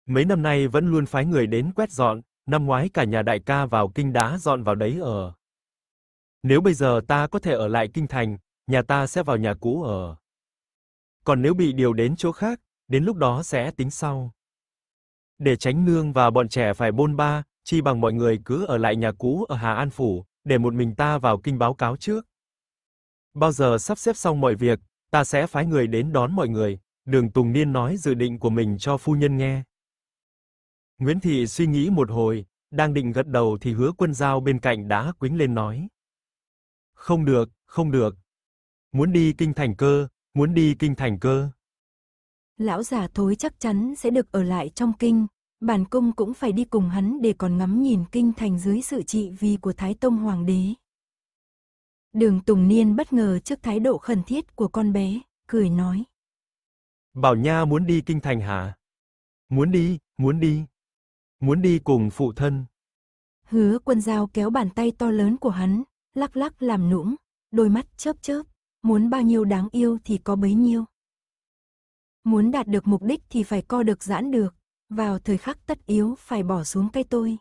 Mấy năm nay vẫn luôn phái người đến quét dọn, năm ngoái cả nhà đại ca vào kinh đá dọn vào đấy ở. Nếu bây giờ ta có thể ở lại kinh thành, nhà ta sẽ vào nhà cũ ở. Còn nếu bị điều đến chỗ khác, đến lúc đó sẽ tính sau. Để tránh nương và bọn trẻ phải bôn ba, chi bằng mọi người cứ ở lại nhà cũ ở Hà An phủ, để một mình ta vào kinh báo cáo trước. Bao giờ sắp xếp xong mọi việc, ta sẽ phái người đến đón mọi người, Đường Tùng Niên nói dự định của mình cho phu nhân nghe. Nguyễn Thị suy nghĩ một hồi, đang định gật đầu thì Hứa Quân Dao bên cạnh đã quĩnh lên nói: "Không được, không được. Muốn đi kinh thành cơ, Muốn đi kinh thành cơ. Lão già thối chắc chắn sẽ được ở lại trong kinh. Bản cung cũng phải đi cùng hắn để còn ngắm nhìn kinh thành dưới sự trị vì của Thái Tông Hoàng đế. Đường Tùng Niên bất ngờ trước thái độ khẩn thiết của con bé, cười nói. Bảo Nha muốn đi kinh thành hả? Muốn đi, muốn đi. Muốn đi cùng phụ thân. Hứa quân dao kéo bàn tay to lớn của hắn, lắc lắc làm nũng, đôi mắt chớp chớp muốn bao nhiêu đáng yêu thì có bấy nhiêu. Muốn đạt được mục đích thì phải co được giãn được, vào thời khắc tất yếu phải bỏ xuống cái tôi.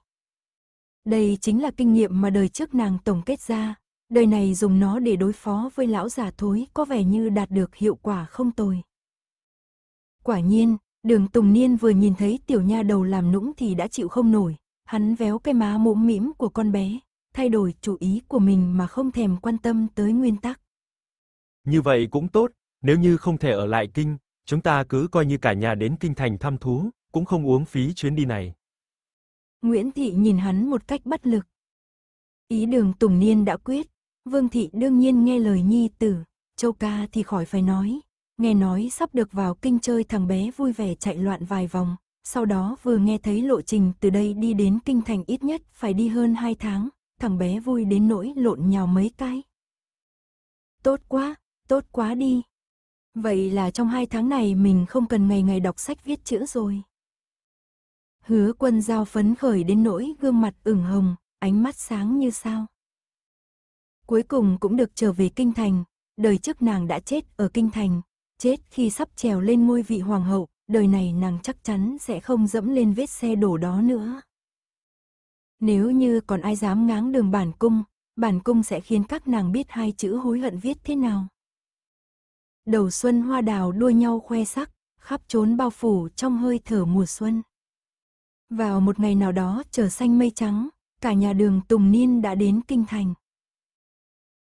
Đây chính là kinh nghiệm mà đời trước nàng tổng kết ra, đời này dùng nó để đối phó với lão già thối có vẻ như đạt được hiệu quả không tồi. Quả nhiên, đường Tùng Niên vừa nhìn thấy tiểu nha đầu làm nũng thì đã chịu không nổi, hắn véo cái má mũm mĩm của con bé, thay đổi chủ ý của mình mà không thèm quan tâm tới nguyên tắc. Như vậy cũng tốt, nếu như không thể ở lại kinh, chúng ta cứ coi như cả nhà đến kinh thành thăm thú, cũng không uống phí chuyến đi này. Nguyễn Thị nhìn hắn một cách bất lực. Ý đường Tùng Niên đã quyết, Vương Thị đương nhiên nghe lời nhi tử, Châu Ca thì khỏi phải nói. Nghe nói sắp được vào kinh chơi thằng bé vui vẻ chạy loạn vài vòng, sau đó vừa nghe thấy lộ trình từ đây đi đến kinh thành ít nhất phải đi hơn hai tháng, thằng bé vui đến nỗi lộn nhào mấy cái. Tốt quá, Tốt quá đi. Vậy là trong hai tháng này mình không cần ngày ngày đọc sách viết chữ rồi. Hứa quân giao phấn khởi đến nỗi gương mặt ửng hồng, ánh mắt sáng như sao. Cuối cùng cũng được trở về kinh thành, đời trước nàng đã chết ở kinh thành, chết khi sắp trèo lên ngôi vị hoàng hậu, đời này nàng chắc chắn sẽ không dẫm lên vết xe đổ đó nữa. Nếu như còn ai dám ngáng đường bản cung, bản cung sẽ khiến các nàng biết hai chữ hối hận viết thế nào đầu xuân hoa đào đua nhau khoe sắc, khắp trốn bao phủ trong hơi thở mùa xuân. Vào một ngày nào đó trở xanh mây trắng, cả nhà đường Tùng Niên đã đến Kinh Thành.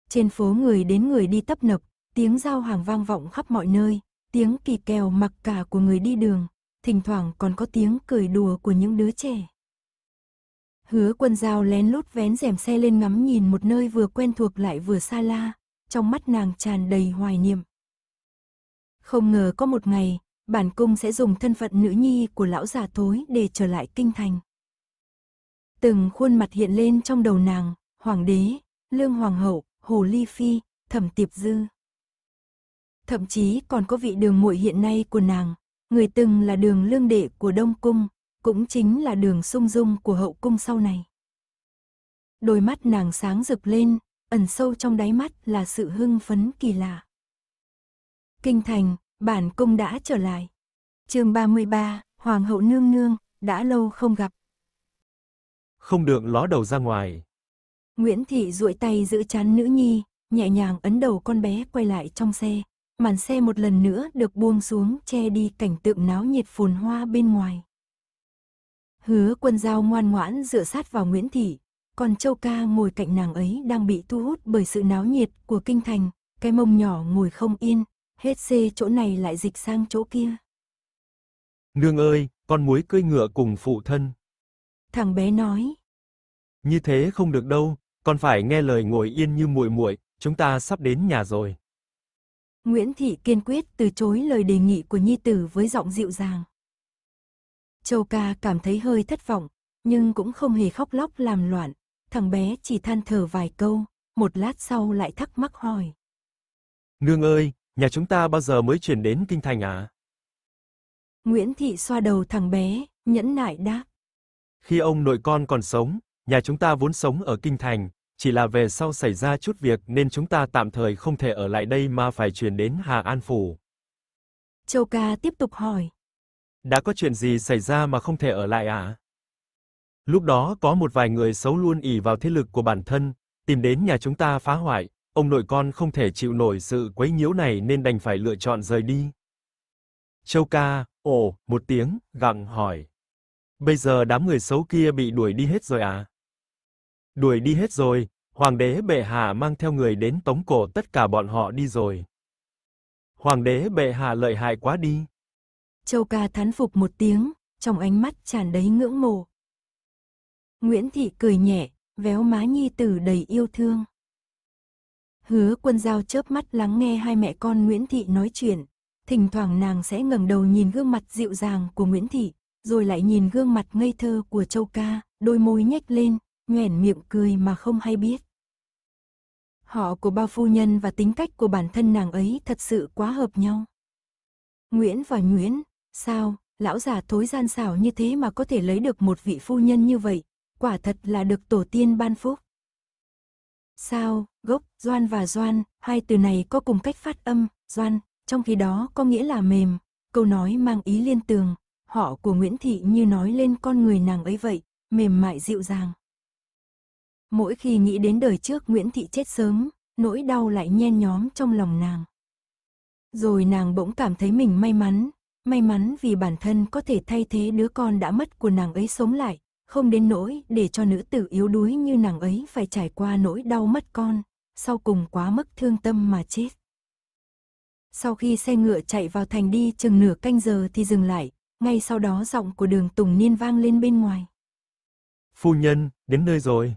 Trên phố người đến người đi tấp nập, tiếng giao hàng vang vọng khắp mọi nơi, tiếng kỳ kèo mặc cả của người đi đường, thỉnh thoảng còn có tiếng cười đùa của những đứa trẻ. Hứa quân giao lén lút vén rèm xe lên ngắm nhìn một nơi vừa quen thuộc lại vừa xa la, trong mắt nàng tràn đầy hoài niệm. Không ngờ có một ngày, bản cung sẽ dùng thân phận nữ nhi của lão già thối để trở lại kinh thành. Từng khuôn mặt hiện lên trong đầu nàng, hoàng đế, lương hoàng hậu, hồ ly phi, thẩm tiệp dư. Thậm chí còn có vị đường muội hiện nay của nàng, người từng là đường lương đệ của Đông Cung, cũng chính là đường sung dung của hậu cung sau này. Đôi mắt nàng sáng rực lên, ẩn sâu trong đáy mắt là sự hưng phấn kỳ lạ. Kinh thành, bản cung đã trở lại. chương 33, Hoàng hậu nương nương, đã lâu không gặp. Không được ló đầu ra ngoài. Nguyễn Thị duỗi tay giữ chán nữ nhi, nhẹ nhàng ấn đầu con bé quay lại trong xe. Màn xe một lần nữa được buông xuống che đi cảnh tượng náo nhiệt phồn hoa bên ngoài. Hứa quân giao ngoan ngoãn dựa sát vào Nguyễn Thị, còn Châu Ca ngồi cạnh nàng ấy đang bị thu hút bởi sự náo nhiệt của kinh thành, cái mông nhỏ ngồi không yên, hết xê chỗ này lại dịch sang chỗ kia. Nương ơi, con muối cưỡi ngựa cùng phụ thân. Thằng bé nói. Như thế không được đâu, con phải nghe lời ngồi yên như muội muội, chúng ta sắp đến nhà rồi. Nguyễn Thị kiên quyết từ chối lời đề nghị của Nhi Tử với giọng dịu dàng. Châu ca cảm thấy hơi thất vọng, nhưng cũng không hề khóc lóc làm loạn, thằng bé chỉ than thở vài câu, một lát sau lại thắc mắc hỏi. Nương ơi, Nhà chúng ta bao giờ mới chuyển đến kinh thành à? Nguyễn Thị xoa đầu thằng bé, nhẫn nại đáp. Khi ông nội con còn sống, nhà chúng ta vốn sống ở kinh thành, chỉ là về sau xảy ra chút việc nên chúng ta tạm thời không thể ở lại đây mà phải chuyển đến Hà An phủ. Châu Ca tiếp tục hỏi. Đã có chuyện gì xảy ra mà không thể ở lại à? Lúc đó có một vài người xấu luôn ỉ vào thế lực của bản thân, tìm đến nhà chúng ta phá hoại, ông nội con không thể chịu nổi sự quấy nhiễu này nên đành phải lựa chọn rời đi. Châu ca, ồ, một tiếng, gặng hỏi. Bây giờ đám người xấu kia bị đuổi đi hết rồi à? Đuổi đi hết rồi, hoàng đế bệ hạ mang theo người đến tống cổ tất cả bọn họ đi rồi. Hoàng đế bệ hạ lợi hại quá đi. Châu ca thán phục một tiếng, trong ánh mắt tràn đầy ngưỡng mộ. Nguyễn Thị cười nhẹ, véo má nhi tử đầy yêu thương. Hứa quân giao chớp mắt lắng nghe hai mẹ con Nguyễn Thị nói chuyện. Thỉnh thoảng nàng sẽ ngẩng đầu nhìn gương mặt dịu dàng của Nguyễn Thị, rồi lại nhìn gương mặt ngây thơ của Châu Ca, đôi môi nhếch lên, nhoẻn miệng cười mà không hay biết. Họ của bao phu nhân và tính cách của bản thân nàng ấy thật sự quá hợp nhau. Nguyễn và Nguyễn, sao, lão già thối gian xảo như thế mà có thể lấy được một vị phu nhân như vậy, quả thật là được tổ tiên ban phúc sao, gốc, doan và doan, hai từ này có cùng cách phát âm, doan, trong khi đó có nghĩa là mềm. Câu nói mang ý liên tường, họ của Nguyễn Thị như nói lên con người nàng ấy vậy, mềm mại dịu dàng. Mỗi khi nghĩ đến đời trước Nguyễn Thị chết sớm, nỗi đau lại nhen nhóm trong lòng nàng. Rồi nàng bỗng cảm thấy mình may mắn, may mắn vì bản thân có thể thay thế đứa con đã mất của nàng ấy sống lại, không đến nỗi để cho nữ tử yếu đuối như nàng ấy phải trải qua nỗi đau mất con, sau cùng quá mức thương tâm mà chết. Sau khi xe ngựa chạy vào thành đi chừng nửa canh giờ thì dừng lại, ngay sau đó giọng của đường Tùng Niên vang lên bên ngoài. Phu nhân, đến nơi rồi.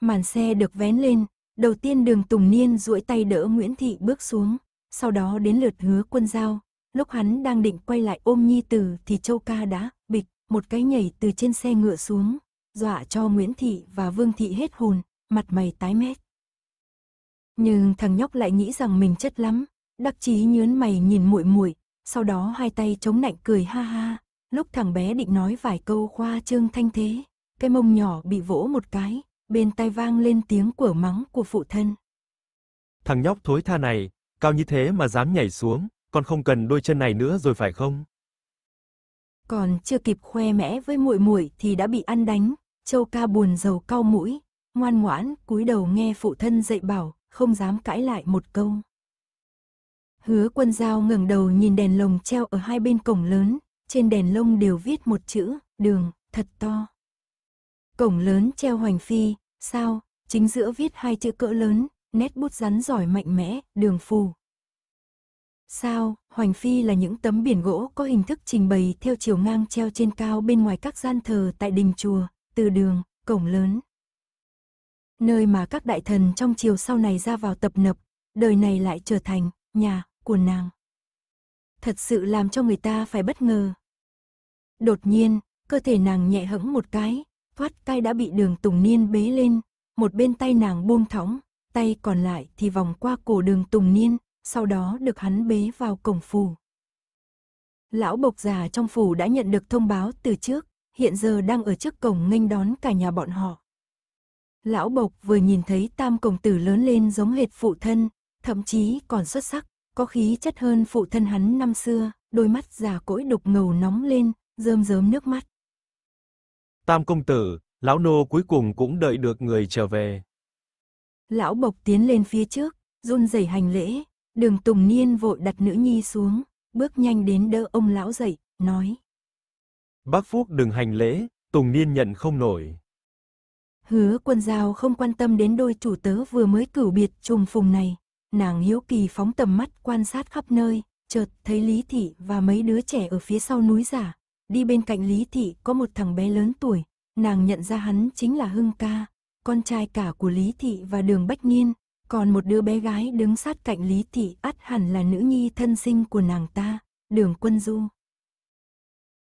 Màn xe được vén lên, đầu tiên đường Tùng Niên duỗi tay đỡ Nguyễn Thị bước xuống, sau đó đến lượt hứa quân giao. Lúc hắn đang định quay lại ôm Nhi Tử thì Châu Ca đã, bịch, một cái nhảy từ trên xe ngựa xuống, dọa cho Nguyễn Thị và Vương Thị hết hồn, mặt mày tái mét. Nhưng thằng nhóc lại nghĩ rằng mình chất lắm, đắc chí nhướn mày nhìn muội muội, sau đó hai tay chống nạnh cười ha ha, lúc thằng bé định nói vài câu khoa trương thanh thế, cái mông nhỏ bị vỗ một cái, bên tai vang lên tiếng quở mắng của phụ thân. Thằng nhóc thối tha này, cao như thế mà dám nhảy xuống, còn không cần đôi chân này nữa rồi phải không? còn chưa kịp khoe mẽ với muội muội thì đã bị ăn đánh. Châu ca buồn rầu cau mũi, ngoan ngoãn cúi đầu nghe phụ thân dạy bảo, không dám cãi lại một câu. Hứa quân dao ngẩng đầu nhìn đèn lồng treo ở hai bên cổng lớn, trên đèn lông đều viết một chữ, đường, thật to. Cổng lớn treo hoành phi, sao, chính giữa viết hai chữ cỡ lớn, nét bút rắn giỏi mạnh mẽ, đường phù, Sao, hoành phi là những tấm biển gỗ có hình thức trình bày theo chiều ngang treo trên cao bên ngoài các gian thờ tại đình chùa, từ đường, cổng lớn. Nơi mà các đại thần trong chiều sau này ra vào tập nập, đời này lại trở thành nhà của nàng. Thật sự làm cho người ta phải bất ngờ. Đột nhiên, cơ thể nàng nhẹ hững một cái, thoát cai đã bị đường tùng niên bế lên, một bên tay nàng buông thõng, tay còn lại thì vòng qua cổ đường tùng niên, sau đó được hắn bế vào cổng phủ. Lão bộc già trong phủ đã nhận được thông báo từ trước, hiện giờ đang ở trước cổng nghênh đón cả nhà bọn họ. Lão bộc vừa nhìn thấy tam công tử lớn lên giống hệt phụ thân, thậm chí còn xuất sắc, có khí chất hơn phụ thân hắn năm xưa, đôi mắt già cỗi đục ngầu nóng lên, rơm rớm nước mắt. Tam công tử, lão nô cuối cùng cũng đợi được người trở về. Lão bộc tiến lên phía trước, run rẩy hành lễ, Đường Tùng Niên vội đặt nữ nhi xuống, bước nhanh đến đỡ ông lão dậy, nói. Bác Phúc đừng hành lễ, Tùng Niên nhận không nổi. Hứa quân giao không quan tâm đến đôi chủ tớ vừa mới cửu biệt trùng phùng này. Nàng hiếu kỳ phóng tầm mắt quan sát khắp nơi, chợt thấy Lý Thị và mấy đứa trẻ ở phía sau núi giả. Đi bên cạnh Lý Thị có một thằng bé lớn tuổi, nàng nhận ra hắn chính là Hưng Ca, con trai cả của Lý Thị và Đường Bách Niên, còn một đứa bé gái đứng sát cạnh Lý Thị ắt hẳn là nữ nhi thân sinh của nàng ta, đường quân du.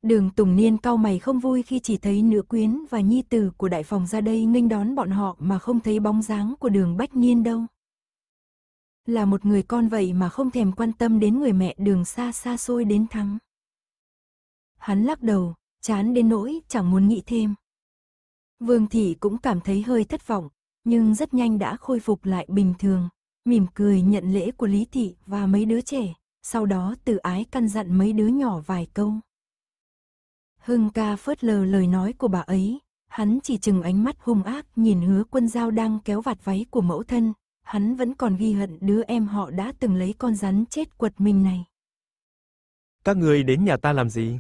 Đường Tùng Niên cau mày không vui khi chỉ thấy nữ quyến và nhi tử của đại phòng ra đây nghênh đón bọn họ mà không thấy bóng dáng của đường Bách Niên đâu. Là một người con vậy mà không thèm quan tâm đến người mẹ đường xa xa xôi đến thắng. Hắn lắc đầu, chán đến nỗi chẳng muốn nghĩ thêm. Vương Thị cũng cảm thấy hơi thất vọng, nhưng rất nhanh đã khôi phục lại bình thường, mỉm cười nhận lễ của Lý Thị và mấy đứa trẻ, sau đó từ ái căn dặn mấy đứa nhỏ vài câu. Hưng ca phớt lờ lời nói của bà ấy, hắn chỉ chừng ánh mắt hung ác nhìn hứa quân dao đang kéo vạt váy của mẫu thân, hắn vẫn còn ghi hận đứa em họ đã từng lấy con rắn chết quật mình này. Các người đến nhà ta làm gì?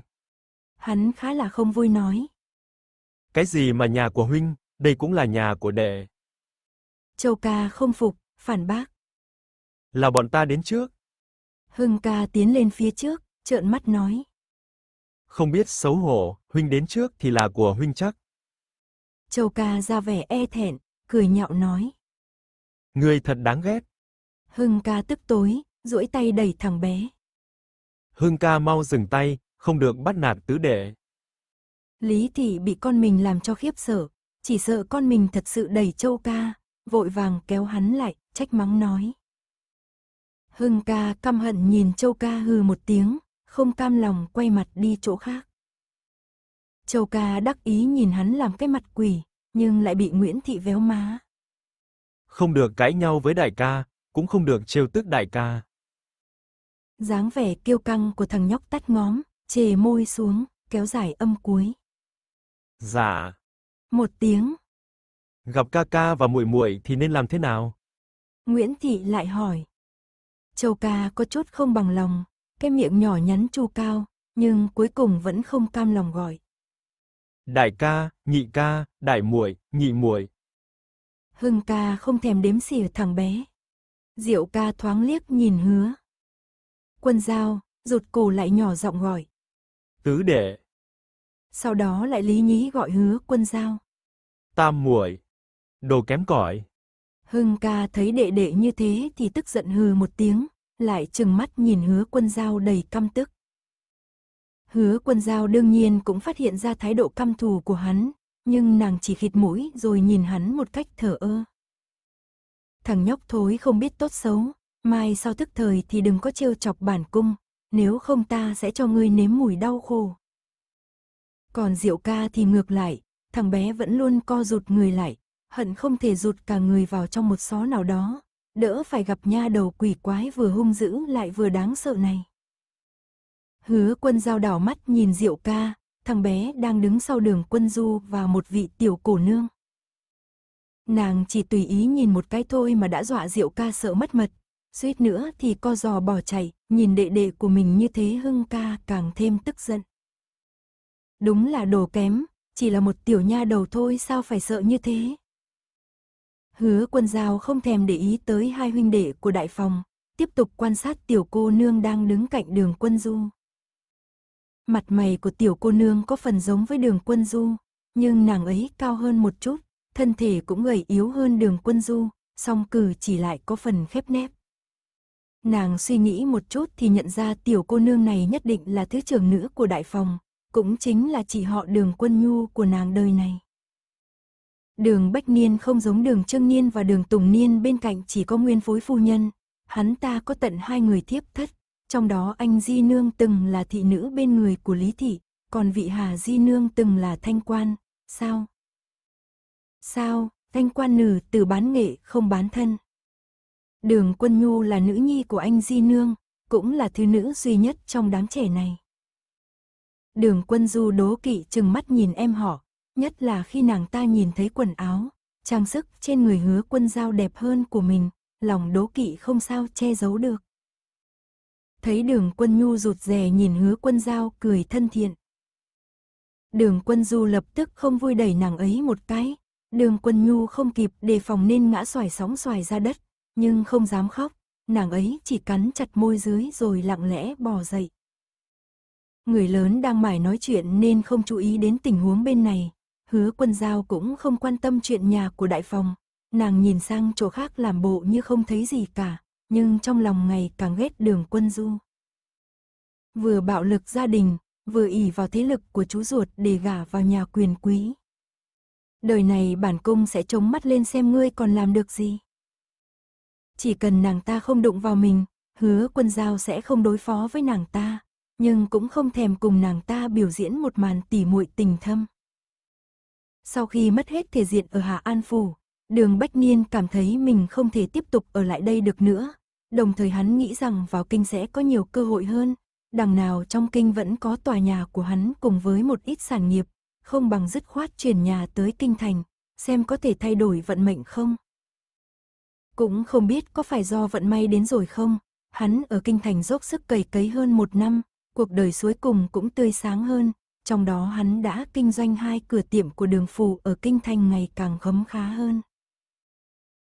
Hắn khá là không vui nói. Cái gì mà nhà của huynh, đây cũng là nhà của đệ. Châu ca không phục, phản bác. Là bọn ta đến trước. Hưng ca tiến lên phía trước, trợn mắt nói. Không biết xấu hổ, huynh đến trước thì là của huynh chắc. Châu ca ra vẻ e thẹn, cười nhạo nói. Ngươi thật đáng ghét. Hưng ca tức tối, duỗi tay đẩy thằng bé. Hưng ca mau dừng tay, không được bắt nạt tứ đệ. Lý thị bị con mình làm cho khiếp sợ, chỉ sợ con mình thật sự đẩy châu ca, vội vàng kéo hắn lại, trách mắng nói. Hưng ca căm hận nhìn Châu ca hừ một tiếng, không cam lòng quay mặt đi chỗ khác. Châu ca đắc ý nhìn hắn làm cái mặt quỷ, nhưng lại bị Nguyễn Thị véo má. Không được cãi nhau với đại ca, cũng không được trêu tức đại ca. dáng vẻ kiêu căng của thằng nhóc tắt ngóm, chề môi xuống, kéo dài âm cuối. Dạ. Một tiếng, Gặp ca ca và muội muội thì nên làm thế nào? Nguyễn Thị lại hỏi. Châu ca có chút không bằng lòng, cái miệng nhỏ nhắn chu cao, nhưng cuối cùng vẫn không cam lòng gọi. Đại ca, nhị ca, đại muội, nhị muội. Hưng ca không thèm đếm xỉa thằng bé. Diệu ca thoáng liếc nhìn hứa. Quân dao, rụt cổ lại nhỏ giọng gọi. Tứ đệ. Sau đó lại lý nhí gọi hứa quân dao. Tam muội. Đồ kém cỏi. Hưng ca thấy đệ đệ như thế thì tức giận hừ một tiếng, lại trừng mắt nhìn hứa quân giao đầy căm tức. Hứa quân giao đương nhiên cũng phát hiện ra thái độ căm thù của hắn, nhưng nàng chỉ khịt mũi rồi nhìn hắn một cách thở ơ. Thằng nhóc thối không biết tốt xấu, mai sau thức thời thì đừng có trêu chọc bản cung, nếu không ta sẽ cho ngươi nếm mùi đau khổ. Còn Diệu ca thì ngược lại, thằng bé vẫn luôn co rụt người lại, hận không thể rụt cả người vào trong một xó nào đó, đỡ phải gặp nha đầu quỷ quái vừa hung dữ lại vừa đáng sợ này. Hứa quân dao đảo mắt nhìn Diệu ca, thằng bé đang đứng sau đường quân du và một vị tiểu cổ nương. Nàng chỉ tùy ý nhìn một cái thôi mà đã dọa Diệu ca sợ mất mật, suýt nữa thì co giò bỏ chạy, nhìn đệ đệ của mình như thế hưng ca càng thêm tức giận. Đúng là đồ kém, chỉ là một tiểu nha đầu thôi sao phải sợ như thế. Hứa quân giao không thèm để ý tới hai huynh đệ của đại phòng, tiếp tục quan sát tiểu cô nương đang đứng cạnh đường quân du. Mặt mày của tiểu cô nương có phần giống với đường quân du, nhưng nàng ấy cao hơn một chút, thân thể cũng gầy yếu hơn đường quân du, song cử chỉ lại có phần khép nép. Nàng suy nghĩ một chút thì nhận ra tiểu cô nương này nhất định là thứ trưởng nữ của đại phòng, cũng chính là chị họ đường quân nhu của nàng đời này. Đường Bách Niên không giống đường Trương Niên và đường Tùng Niên bên cạnh chỉ có nguyên phối phu nhân. Hắn ta có tận hai người thiếp thất, trong đó anh Di Nương từng là thị nữ bên người của Lý Thị, còn vị Hà Di Nương từng là thanh quan. Sao? Sao, thanh quan nử từ bán nghệ không bán thân? Đường Quân Nhu là nữ nhi của anh Di Nương, cũng là thứ nữ duy nhất trong đám trẻ này. Đường Quân Du đố kỵ chừng mắt nhìn em họ, Nhất là khi nàng ta nhìn thấy quần áo, trang sức trên người hứa quân giao đẹp hơn của mình, lòng đố kỵ không sao che giấu được. Thấy đường quân nhu rụt rè nhìn hứa quân giao cười thân thiện. Đường quân du lập tức không vui đẩy nàng ấy một cái. Đường quân nhu không kịp đề phòng nên ngã xoài sóng xoài ra đất, nhưng không dám khóc. Nàng ấy chỉ cắn chặt môi dưới rồi lặng lẽ bò dậy. Người lớn đang mải nói chuyện nên không chú ý đến tình huống bên này, Hứa quân giao cũng không quan tâm chuyện nhà của đại phòng. Nàng nhìn sang chỗ khác làm bộ như không thấy gì cả, nhưng trong lòng ngày càng ghét đường quân du. Vừa bạo lực gia đình, vừa ỉ vào thế lực của chú ruột để gả vào nhà quyền quý. Đời này bản cung sẽ trông mắt lên xem ngươi còn làm được gì. Chỉ cần nàng ta không đụng vào mình, hứa quân giao sẽ không đối phó với nàng ta, nhưng cũng không thèm cùng nàng ta biểu diễn một màn tỉ muội tình thâm. Sau khi mất hết thể diện ở Hà An Phủ, đường Bách Niên cảm thấy mình không thể tiếp tục ở lại đây được nữa. Đồng thời hắn nghĩ rằng vào kinh sẽ có nhiều cơ hội hơn, đằng nào trong kinh vẫn có tòa nhà của hắn cùng với một ít sản nghiệp, không bằng dứt khoát chuyển nhà tới kinh thành, xem có thể thay đổi vận mệnh không. Cũng không biết có phải do vận may đến rồi không, hắn ở kinh thành dốc sức cày cấy hơn một năm, cuộc đời suối cùng cũng tươi sáng hơn, trong đó hắn đã kinh doanh hai cửa tiệm của đường phù ở kinh thành ngày càng khấm khá hơn.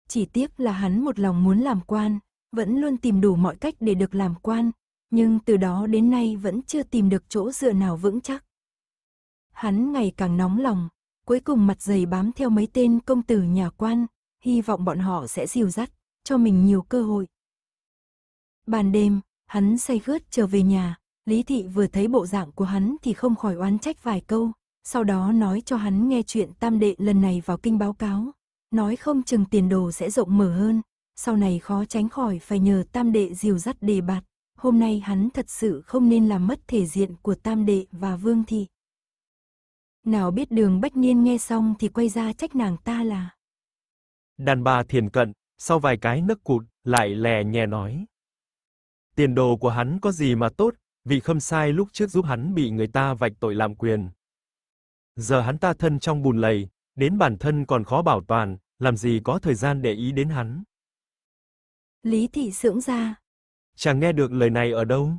Chỉ tiếc là hắn một lòng muốn làm quan, vẫn luôn tìm đủ mọi cách để được làm quan, nhưng từ đó đến nay vẫn chưa tìm được chỗ dựa nào vững chắc. Hắn ngày càng nóng lòng, cuối cùng mặt dày bám theo mấy tên công tử nhà quan, hy vọng bọn họ sẽ dìu dắt, cho mình nhiều cơ hội. Ban đêm, hắn say gớt trở về nhà, Lý Thị vừa thấy bộ dạng của hắn thì không khỏi oán trách vài câu, sau đó nói cho hắn nghe chuyện tam đệ lần này vào kinh báo cáo, nói không chừng tiền đồ sẽ rộng mở hơn, sau này khó tránh khỏi phải nhờ tam đệ dìu dắt đề bạt, hôm nay hắn thật sự không nên làm mất thể diện của tam đệ và vương thị. Nào biết đường bách niên nghe xong thì quay ra trách nàng ta là Đàn bà thiền cận, sau vài cái nấc cụt, lại lè nhẹ nói. Tiền đồ của hắn có gì mà tốt, vị khâm sai lúc trước giúp hắn bị người ta vạch tội làm quyền. Giờ hắn ta thân trong bùn lầy, đến bản thân còn khó bảo toàn, làm gì có thời gian để ý đến hắn. Lý thị sững ra. Chàng nghe được lời này ở đâu?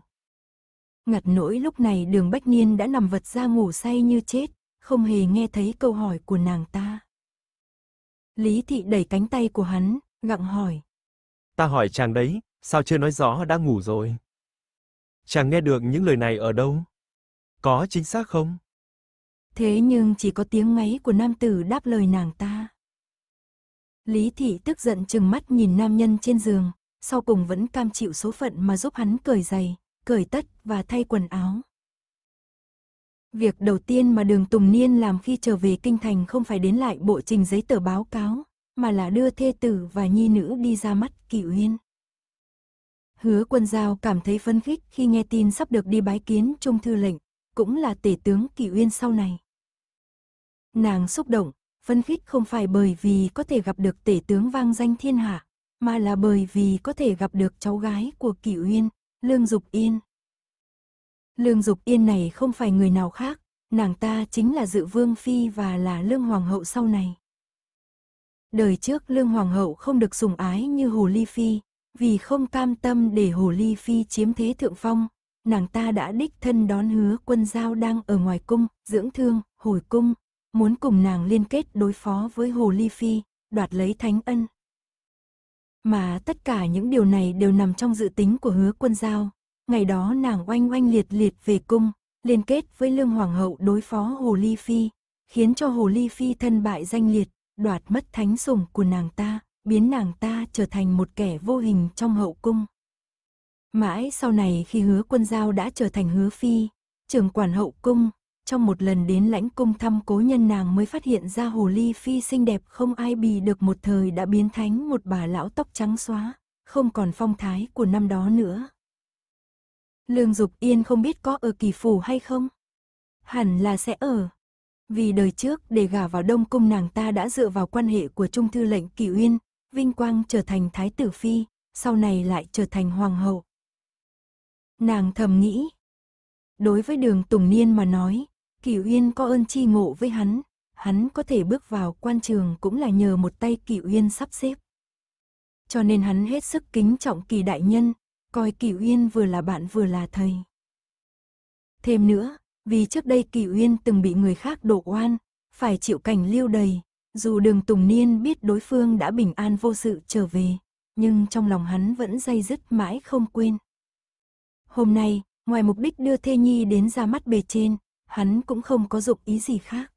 Ngặt nỗi lúc này đường Bách Niên đã nằm vật ra ngủ say như chết, không hề nghe thấy câu hỏi của nàng ta. Lý thị đẩy cánh tay của hắn, gặng hỏi. Ta hỏi chàng đấy, sao chưa nói rõ đã ngủ rồi? Chàng nghe được những lời này ở đâu? Có chính xác không? Thế nhưng chỉ có tiếng ngáy của nam tử đáp lời nàng ta. Lý thị tức giận chừng mắt nhìn nam nhân trên giường, sau cùng vẫn cam chịu số phận mà giúp hắn cởi giày, cởi tất và thay quần áo. Việc đầu tiên mà đường Tùng Niên làm khi trở về Kinh Thành không phải đến lại bộ trình giấy tờ báo cáo, mà là đưa thê tử và nhi nữ đi ra mắt kỷ uyên. Hứa quân giao cảm thấy phấn khích khi nghe tin sắp được đi bái kiến Trung Thư lệnh, cũng là tể tướng Kỳ Uyên sau này. Nàng xúc động, phấn khích không phải bởi vì có thể gặp được tể tướng vang danh thiên hạ, mà là bởi vì có thể gặp được cháu gái của Kỳ Uyên, Lương Dục Yên. Lương Dục Yên này không phải người nào khác, nàng ta chính là Dự Vương Phi và là Lương Hoàng hậu sau này. Đời trước Lương Hoàng hậu không được sủng ái như Hồ Ly Phi, vì không cam tâm để Hồ Ly Phi chiếm thế thượng phong, nàng ta đã đích thân đón hứa quân giao đang ở ngoài cung, dưỡng thương, hồi cung, muốn cùng nàng liên kết đối phó với Hồ Ly Phi, đoạt lấy thánh ân. Mà tất cả những điều này đều nằm trong dự tính của hứa quân giao. Ngày đó nàng oanh oanh liệt liệt về cung, liên kết với lương hoàng hậu đối phó Hồ Ly Phi, khiến cho Hồ Ly Phi thân bại danh liệt, đoạt mất thánh sủng của nàng ta biến nàng ta trở thành một kẻ vô hình trong hậu cung. Mãi sau này khi hứa quân giao đã trở thành hứa phi, trưởng quản hậu cung, trong một lần đến lãnh cung thăm cố nhân nàng mới phát hiện ra hồ ly phi xinh đẹp không ai bì được một thời đã biến thánh một bà lão tóc trắng xóa, không còn phong thái của năm đó nữa. Lương Dục Yên không biết có ở kỳ phủ hay không? Hẳn là sẽ ở. Vì đời trước để gả vào Đông Cung nàng ta đã dựa vào quan hệ của Trung Thư lệnh Kỳ Uyên, vinh quang trở thành thái tử phi, sau này lại trở thành hoàng hậu. Nàng thầm nghĩ, đối với đường Tùng Niên mà nói, Kỳ Uyên có ơn chi ngộ với hắn, hắn có thể bước vào quan trường cũng là nhờ một tay Kỳ Uyên sắp xếp. Cho nên hắn hết sức kính trọng Kỳ Đại Nhân, coi Kỳ Uyên vừa là bạn vừa là thầy. Thêm nữa, vì trước đây Kỳ Uyên từng bị người khác đổ oan, phải chịu cảnh lưu đầy, dù đường Tùng Niên biết đối phương đã bình an vô sự trở về, nhưng trong lòng hắn vẫn dây dứt mãi không quên. Hôm nay, ngoài mục đích đưa Thê Nhi đến ra mắt bề trên, hắn cũng không có dụng ý gì khác.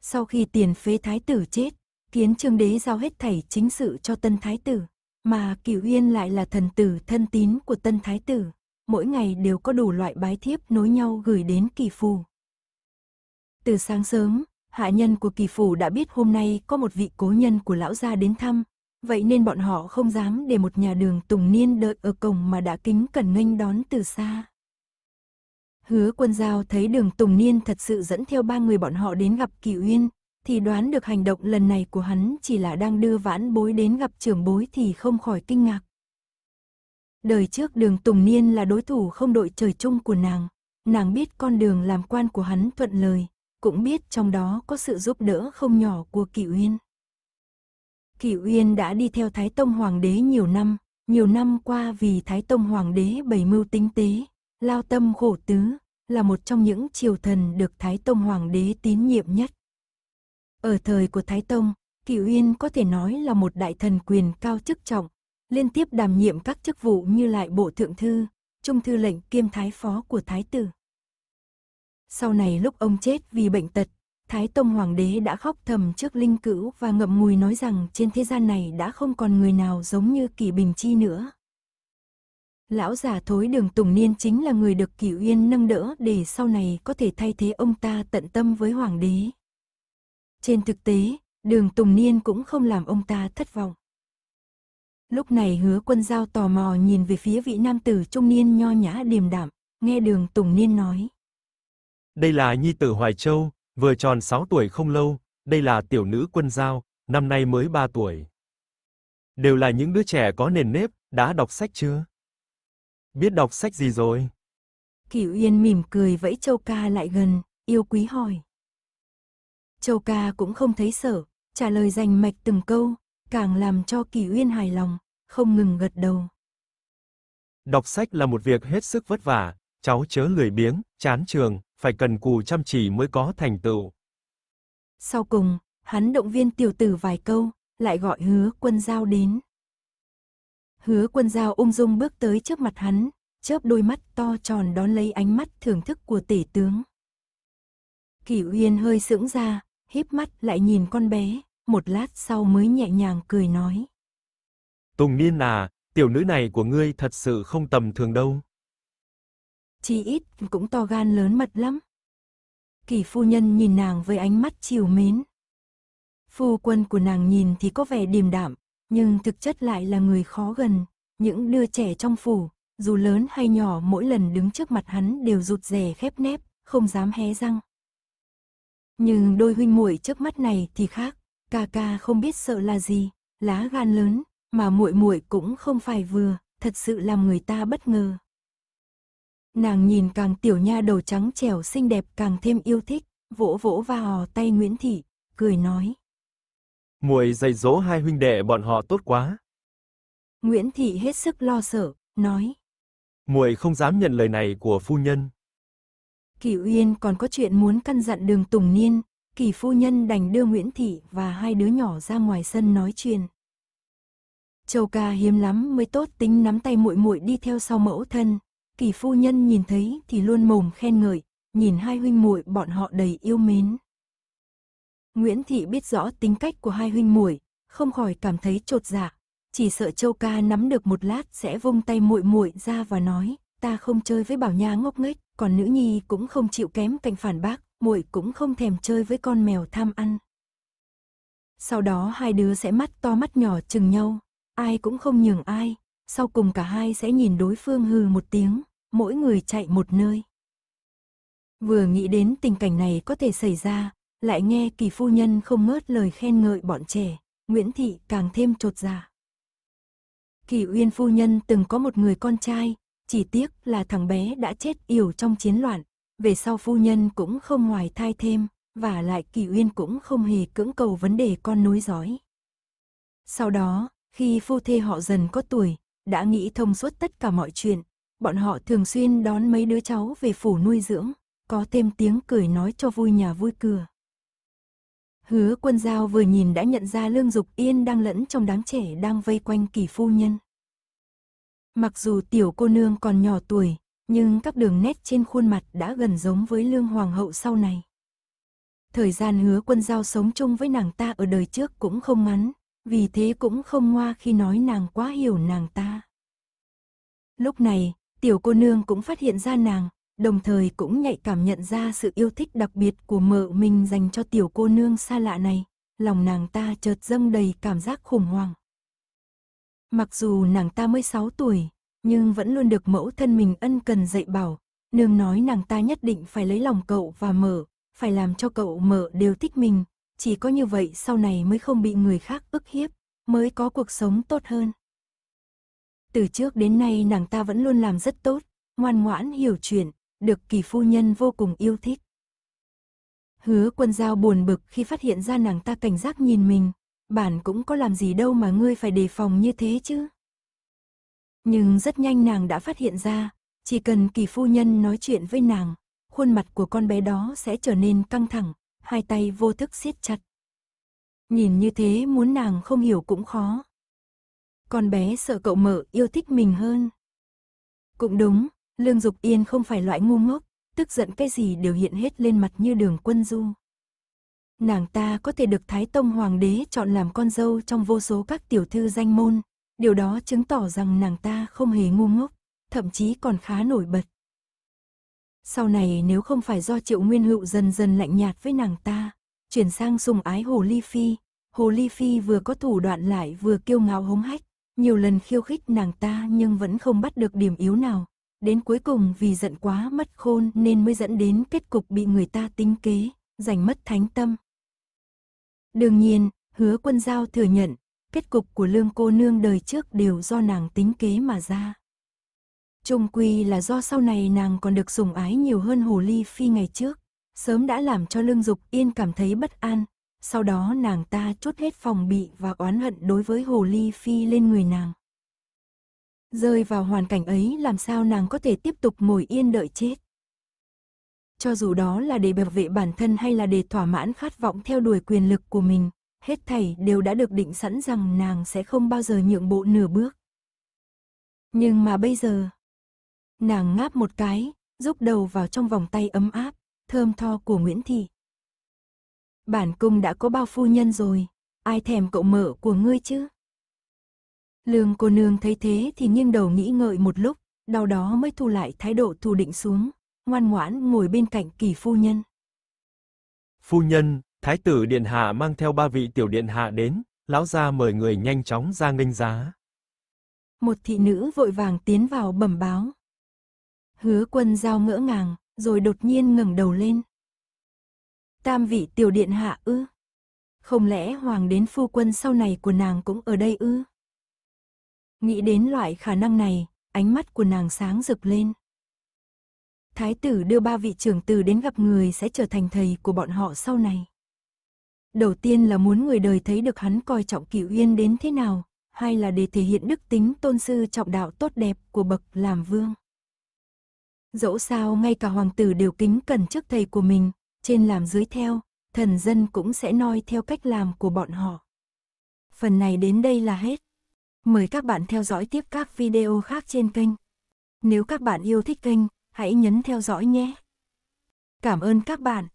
Sau khi tiền phế thái tử chết, kiến trương đế giao hết thảy chính sự cho tân thái tử, mà Cửu Yên lại là thần tử thân tín của tân thái tử, mỗi ngày đều có đủ loại bái thiếp nối nhau gửi đến kỳ phù. Từ sáng sớm, Hạ nhân của kỳ phủ đã biết hôm nay có một vị cố nhân của lão gia đến thăm, vậy nên bọn họ không dám để một nhà đường tùng niên đợi ở cổng mà đã kính cẩn nghênh đón từ xa. Hứa quân giao thấy đường Tùng Niên thật sự dẫn theo ba người bọn họ đến gặp Kỳ Uyên, thì đoán được hành động lần này của hắn chỉ là đang đưa vãn bối đến gặp trưởng bối thì không khỏi kinh ngạc. Đời trước đường Tùng Niên là đối thủ không đội trời chung của nàng, nàng biết con đường làm quan của hắn thuận lời, cũng biết trong đó có sự giúp đỡ không nhỏ của Kỷ Uyên. Kỷ Uyên đã đi theo Thái Tông Hoàng đế nhiều năm, nhiều năm qua vì Thái Tông Hoàng đế bày mưu tinh tế, lao tâm khổ tứ, là một trong những triều thần được Thái Tông Hoàng đế tín nhiệm nhất. Ở thời của Thái Tông, Kỷ Uyên có thể nói là một đại thần quyền cao chức trọng, liên tiếp đảm nhiệm các chức vụ như lại bộ thượng thư, trung thư lệnh kiêm thái phó của thái tử. Sau này lúc ông chết vì bệnh tật, Thái Tông Hoàng đế đã khóc thầm trước linh cữu và ngậm ngùi nói rằng trên thế gian này đã không còn người nào giống như kỳ Bình Chi nữa. Lão già thối đường Tùng Niên chính là người được kỳ Uyên nâng đỡ để sau này có thể thay thế ông ta tận tâm với Hoàng đế. Trên thực tế, đường Tùng Niên cũng không làm ông ta thất vọng. Lúc này hứa quân giao tò mò nhìn về phía vị nam tử trung niên nho nhã điềm đạm, nghe đường Tùng Niên nói. Đây là nhi tử Hoài Châu, vừa tròn 6 tuổi không lâu, đây là tiểu nữ Quân Giao, năm nay mới 3 tuổi. Đều là những đứa trẻ có nền nếp, đã đọc sách chưa? Biết đọc sách gì rồi? Cửu uyên mỉm cười vẫy Châu Ca lại gần, yêu quý hỏi. Châu Ca cũng không thấy sợ, trả lời rành mạch từng câu, càng làm cho Kỳ Uyên hài lòng, không ngừng gật đầu. Đọc sách là một việc hết sức vất vả, cháu chớ lười biếng, chán trường, phải cần cù chăm chỉ mới có thành tựu. Sau cùng, hắn động viên tiểu tử vài câu, lại gọi hứa quân giao đến. Hứa quân giao ung dung bước tới trước mặt hắn, chớp đôi mắt to tròn đón lấy ánh mắt thưởng thức của tể tướng. Kỷ Uyên hơi sững ra, híp mắt lại nhìn con bé, một lát sau mới nhẹ nhàng cười nói. Tùng Niên à, tiểu nữ này của ngươi thật sự không tầm thường đâu chi ít cũng to gan lớn mật lắm. Kỳ phu nhân nhìn nàng với ánh mắt chiều mến. Phu quân của nàng nhìn thì có vẻ điềm đạm, nhưng thực chất lại là người khó gần. Những đứa trẻ trong phủ, dù lớn hay nhỏ mỗi lần đứng trước mặt hắn đều rụt rè khép nép, không dám hé răng. Nhưng đôi huynh muội trước mắt này thì khác, ca ca không biết sợ là gì, lá gan lớn, mà muội muội cũng không phải vừa, thật sự làm người ta bất ngờ. Nàng nhìn càng tiểu nha đầu trắng trẻo xinh đẹp càng thêm yêu thích, vỗ vỗ vào tay Nguyễn Thị, cười nói. Muội dạy dỗ hai huynh đệ bọn họ tốt quá. Nguyễn Thị hết sức lo sợ, nói. Muội không dám nhận lời này của phu nhân. Kỳ Uyên còn có chuyện muốn căn dặn đường Tùng Niên, Kỳ phu nhân đành đưa Nguyễn Thị và hai đứa nhỏ ra ngoài sân nói chuyện. Châu ca hiếm lắm mới tốt tính nắm tay muội muội đi theo sau mẫu thân, Kỳ phu nhân nhìn thấy thì luôn mồm khen ngợi, nhìn hai huynh muội bọn họ đầy yêu mến. Nguyễn Thị biết rõ tính cách của hai huynh muội, không khỏi cảm thấy trột dạ, chỉ sợ Châu Ca nắm được một lát sẽ vung tay muội muội ra và nói, ta không chơi với Bảo Nha ngốc nghếch, còn nữ nhi cũng không chịu kém cạnh phản bác, muội cũng không thèm chơi với con mèo tham ăn. Sau đó hai đứa sẽ mắt to mắt nhỏ chừng nhau, ai cũng không nhường ai, sau cùng cả hai sẽ nhìn đối phương hừ một tiếng, mỗi người chạy một nơi. Vừa nghĩ đến tình cảnh này có thể xảy ra, lại nghe kỳ phu nhân không ngớt lời khen ngợi bọn trẻ, Nguyễn Thị càng thêm trột dạ. Kỳ Uyên phu nhân từng có một người con trai, chỉ tiếc là thằng bé đã chết yểu trong chiến loạn, về sau phu nhân cũng không ngoài thai thêm, và lại Kỳ Uyên cũng không hề cưỡng cầu vấn đề con nối dõi. Sau đó, khi phu thê họ dần có tuổi, đã nghĩ thông suốt tất cả mọi chuyện. Bọn họ thường xuyên đón mấy đứa cháu về phủ nuôi dưỡng, có thêm tiếng cười nói cho vui nhà vui cửa. Hứa quân giao vừa nhìn đã nhận ra Lương Dục Yên đang lẫn trong đám trẻ đang vây quanh kỳ phu nhân. Mặc dù tiểu cô nương còn nhỏ tuổi, nhưng các đường nét trên khuôn mặt đã gần giống với Lương Hoàng hậu sau này. Thời gian hứa quân giao sống chung với nàng ta ở đời trước cũng không ngắn, vì thế cũng không ngoa khi nói nàng quá hiểu nàng ta. Lúc này, tiểu cô nương cũng phát hiện ra nàng, đồng thời cũng nhạy cảm nhận ra sự yêu thích đặc biệt của mợ mình dành cho tiểu cô nương xa lạ này, lòng nàng ta chợt dâng đầy cảm giác khủng hoảng. Mặc dù nàng ta mới 6 tuổi, nhưng vẫn luôn được mẫu thân mình ân cần dạy bảo, nương nói nàng ta nhất định phải lấy lòng cậu và mợ, phải làm cho cậu mợ đều thích mình, chỉ có như vậy sau này mới không bị người khác ức hiếp, mới có cuộc sống tốt hơn. Từ trước đến nay nàng ta vẫn luôn làm rất tốt, ngoan ngoãn hiểu chuyện, được kỳ phu nhân vô cùng yêu thích. Hứa quân giao buồn bực khi phát hiện ra nàng ta cảnh giác nhìn mình, bản cũng có làm gì đâu mà ngươi phải đề phòng như thế chứ. Nhưng rất nhanh nàng đã phát hiện ra, chỉ cần kỳ phu nhân nói chuyện với nàng, khuôn mặt của con bé đó sẽ trở nên căng thẳng, hai tay vô thức siết chặt. Nhìn như thế muốn nàng không hiểu cũng khó. Con bé sợ cậu mợ yêu thích mình hơn. Cũng đúng, Lương Dục Yên không phải loại ngu ngốc, tức giận cái gì đều hiện hết lên mặt như đường quân du. Nàng ta có thể được Thái Tông Hoàng đế chọn làm con dâu trong vô số các tiểu thư danh môn, điều đó chứng tỏ rằng nàng ta không hề ngu ngốc, thậm chí còn khá nổi bật. Sau này nếu không phải do triệu nguyên hữu dần dần lạnh nhạt với nàng ta, chuyển sang sùng ái hồ ly phi, hồ ly phi vừa có thủ đoạn lại vừa kiêu ngạo hống hách, nhiều lần khiêu khích nàng ta nhưng vẫn không bắt được điểm yếu nào. Đến cuối cùng vì giận quá mất khôn nên mới dẫn đến kết cục bị người ta tính kế, giành mất thánh tâm. Đương nhiên, hứa quân giao thừa nhận, kết cục của lương cô nương đời trước đều do nàng tính kế mà ra. Trung quy là do sau này nàng còn được sủng ái nhiều hơn hồ ly phi ngày trước, sớm đã làm cho lương dục yên cảm thấy bất an, sau đó nàng ta chốt hết phòng bị và oán hận đối với hồ ly phi lên người nàng. Rơi vào hoàn cảnh ấy làm sao nàng có thể tiếp tục ngồi yên đợi chết. Cho dù đó là để bảo vệ bản thân hay là để thỏa mãn khát vọng theo đuổi quyền lực của mình, hết thảy đều đã được định sẵn rằng nàng sẽ không bao giờ nhượng bộ nửa bước. Nhưng mà bây giờ, Nàng ngáp một cái, rúc đầu vào trong vòng tay ấm áp, thơm tho của Nguyễn Thị. Bản cung đã có bao phu nhân rồi, ai thèm cậu mở của ngươi chứ? Lương cô nương thấy thế thì nghiêng đầu nghĩ ngợi một lúc, đau đó mới thu lại thái độ thù định xuống, ngoan ngoãn ngồi bên cạnh kỳ phu nhân. Phu nhân, thái tử điện hạ mang theo ba vị tiểu điện hạ đến, lão gia mời người nhanh chóng ra nghênh giá. Một thị nữ vội vàng tiến vào bẩm báo. Hứa quân giao ngỡ ngàng, rồi đột nhiên ngẩng đầu lên. Tam vị tiểu điện hạ ư? Không lẽ hoàng đến phu quân sau này của nàng cũng ở đây ư? Nghĩ đến loại khả năng này, ánh mắt của nàng sáng rực lên. Thái tử đưa ba vị trưởng tử đến gặp người sẽ trở thành thầy của bọn họ sau này. Đầu tiên là muốn người đời thấy được hắn coi trọng cửu yên đến thế nào, hay là để thể hiện đức tính tôn sư trọng đạo tốt đẹp của bậc làm vương. Dẫu sao ngay cả hoàng tử đều kính cẩn trước thầy của mình, trên làm dưới theo, thần dân cũng sẽ noi theo cách làm của bọn họ. Phần này đến đây là hết. Mời các bạn theo dõi tiếp các video khác trên kênh. Nếu các bạn yêu thích kênh, hãy nhấn theo dõi nhé. Cảm ơn các bạn.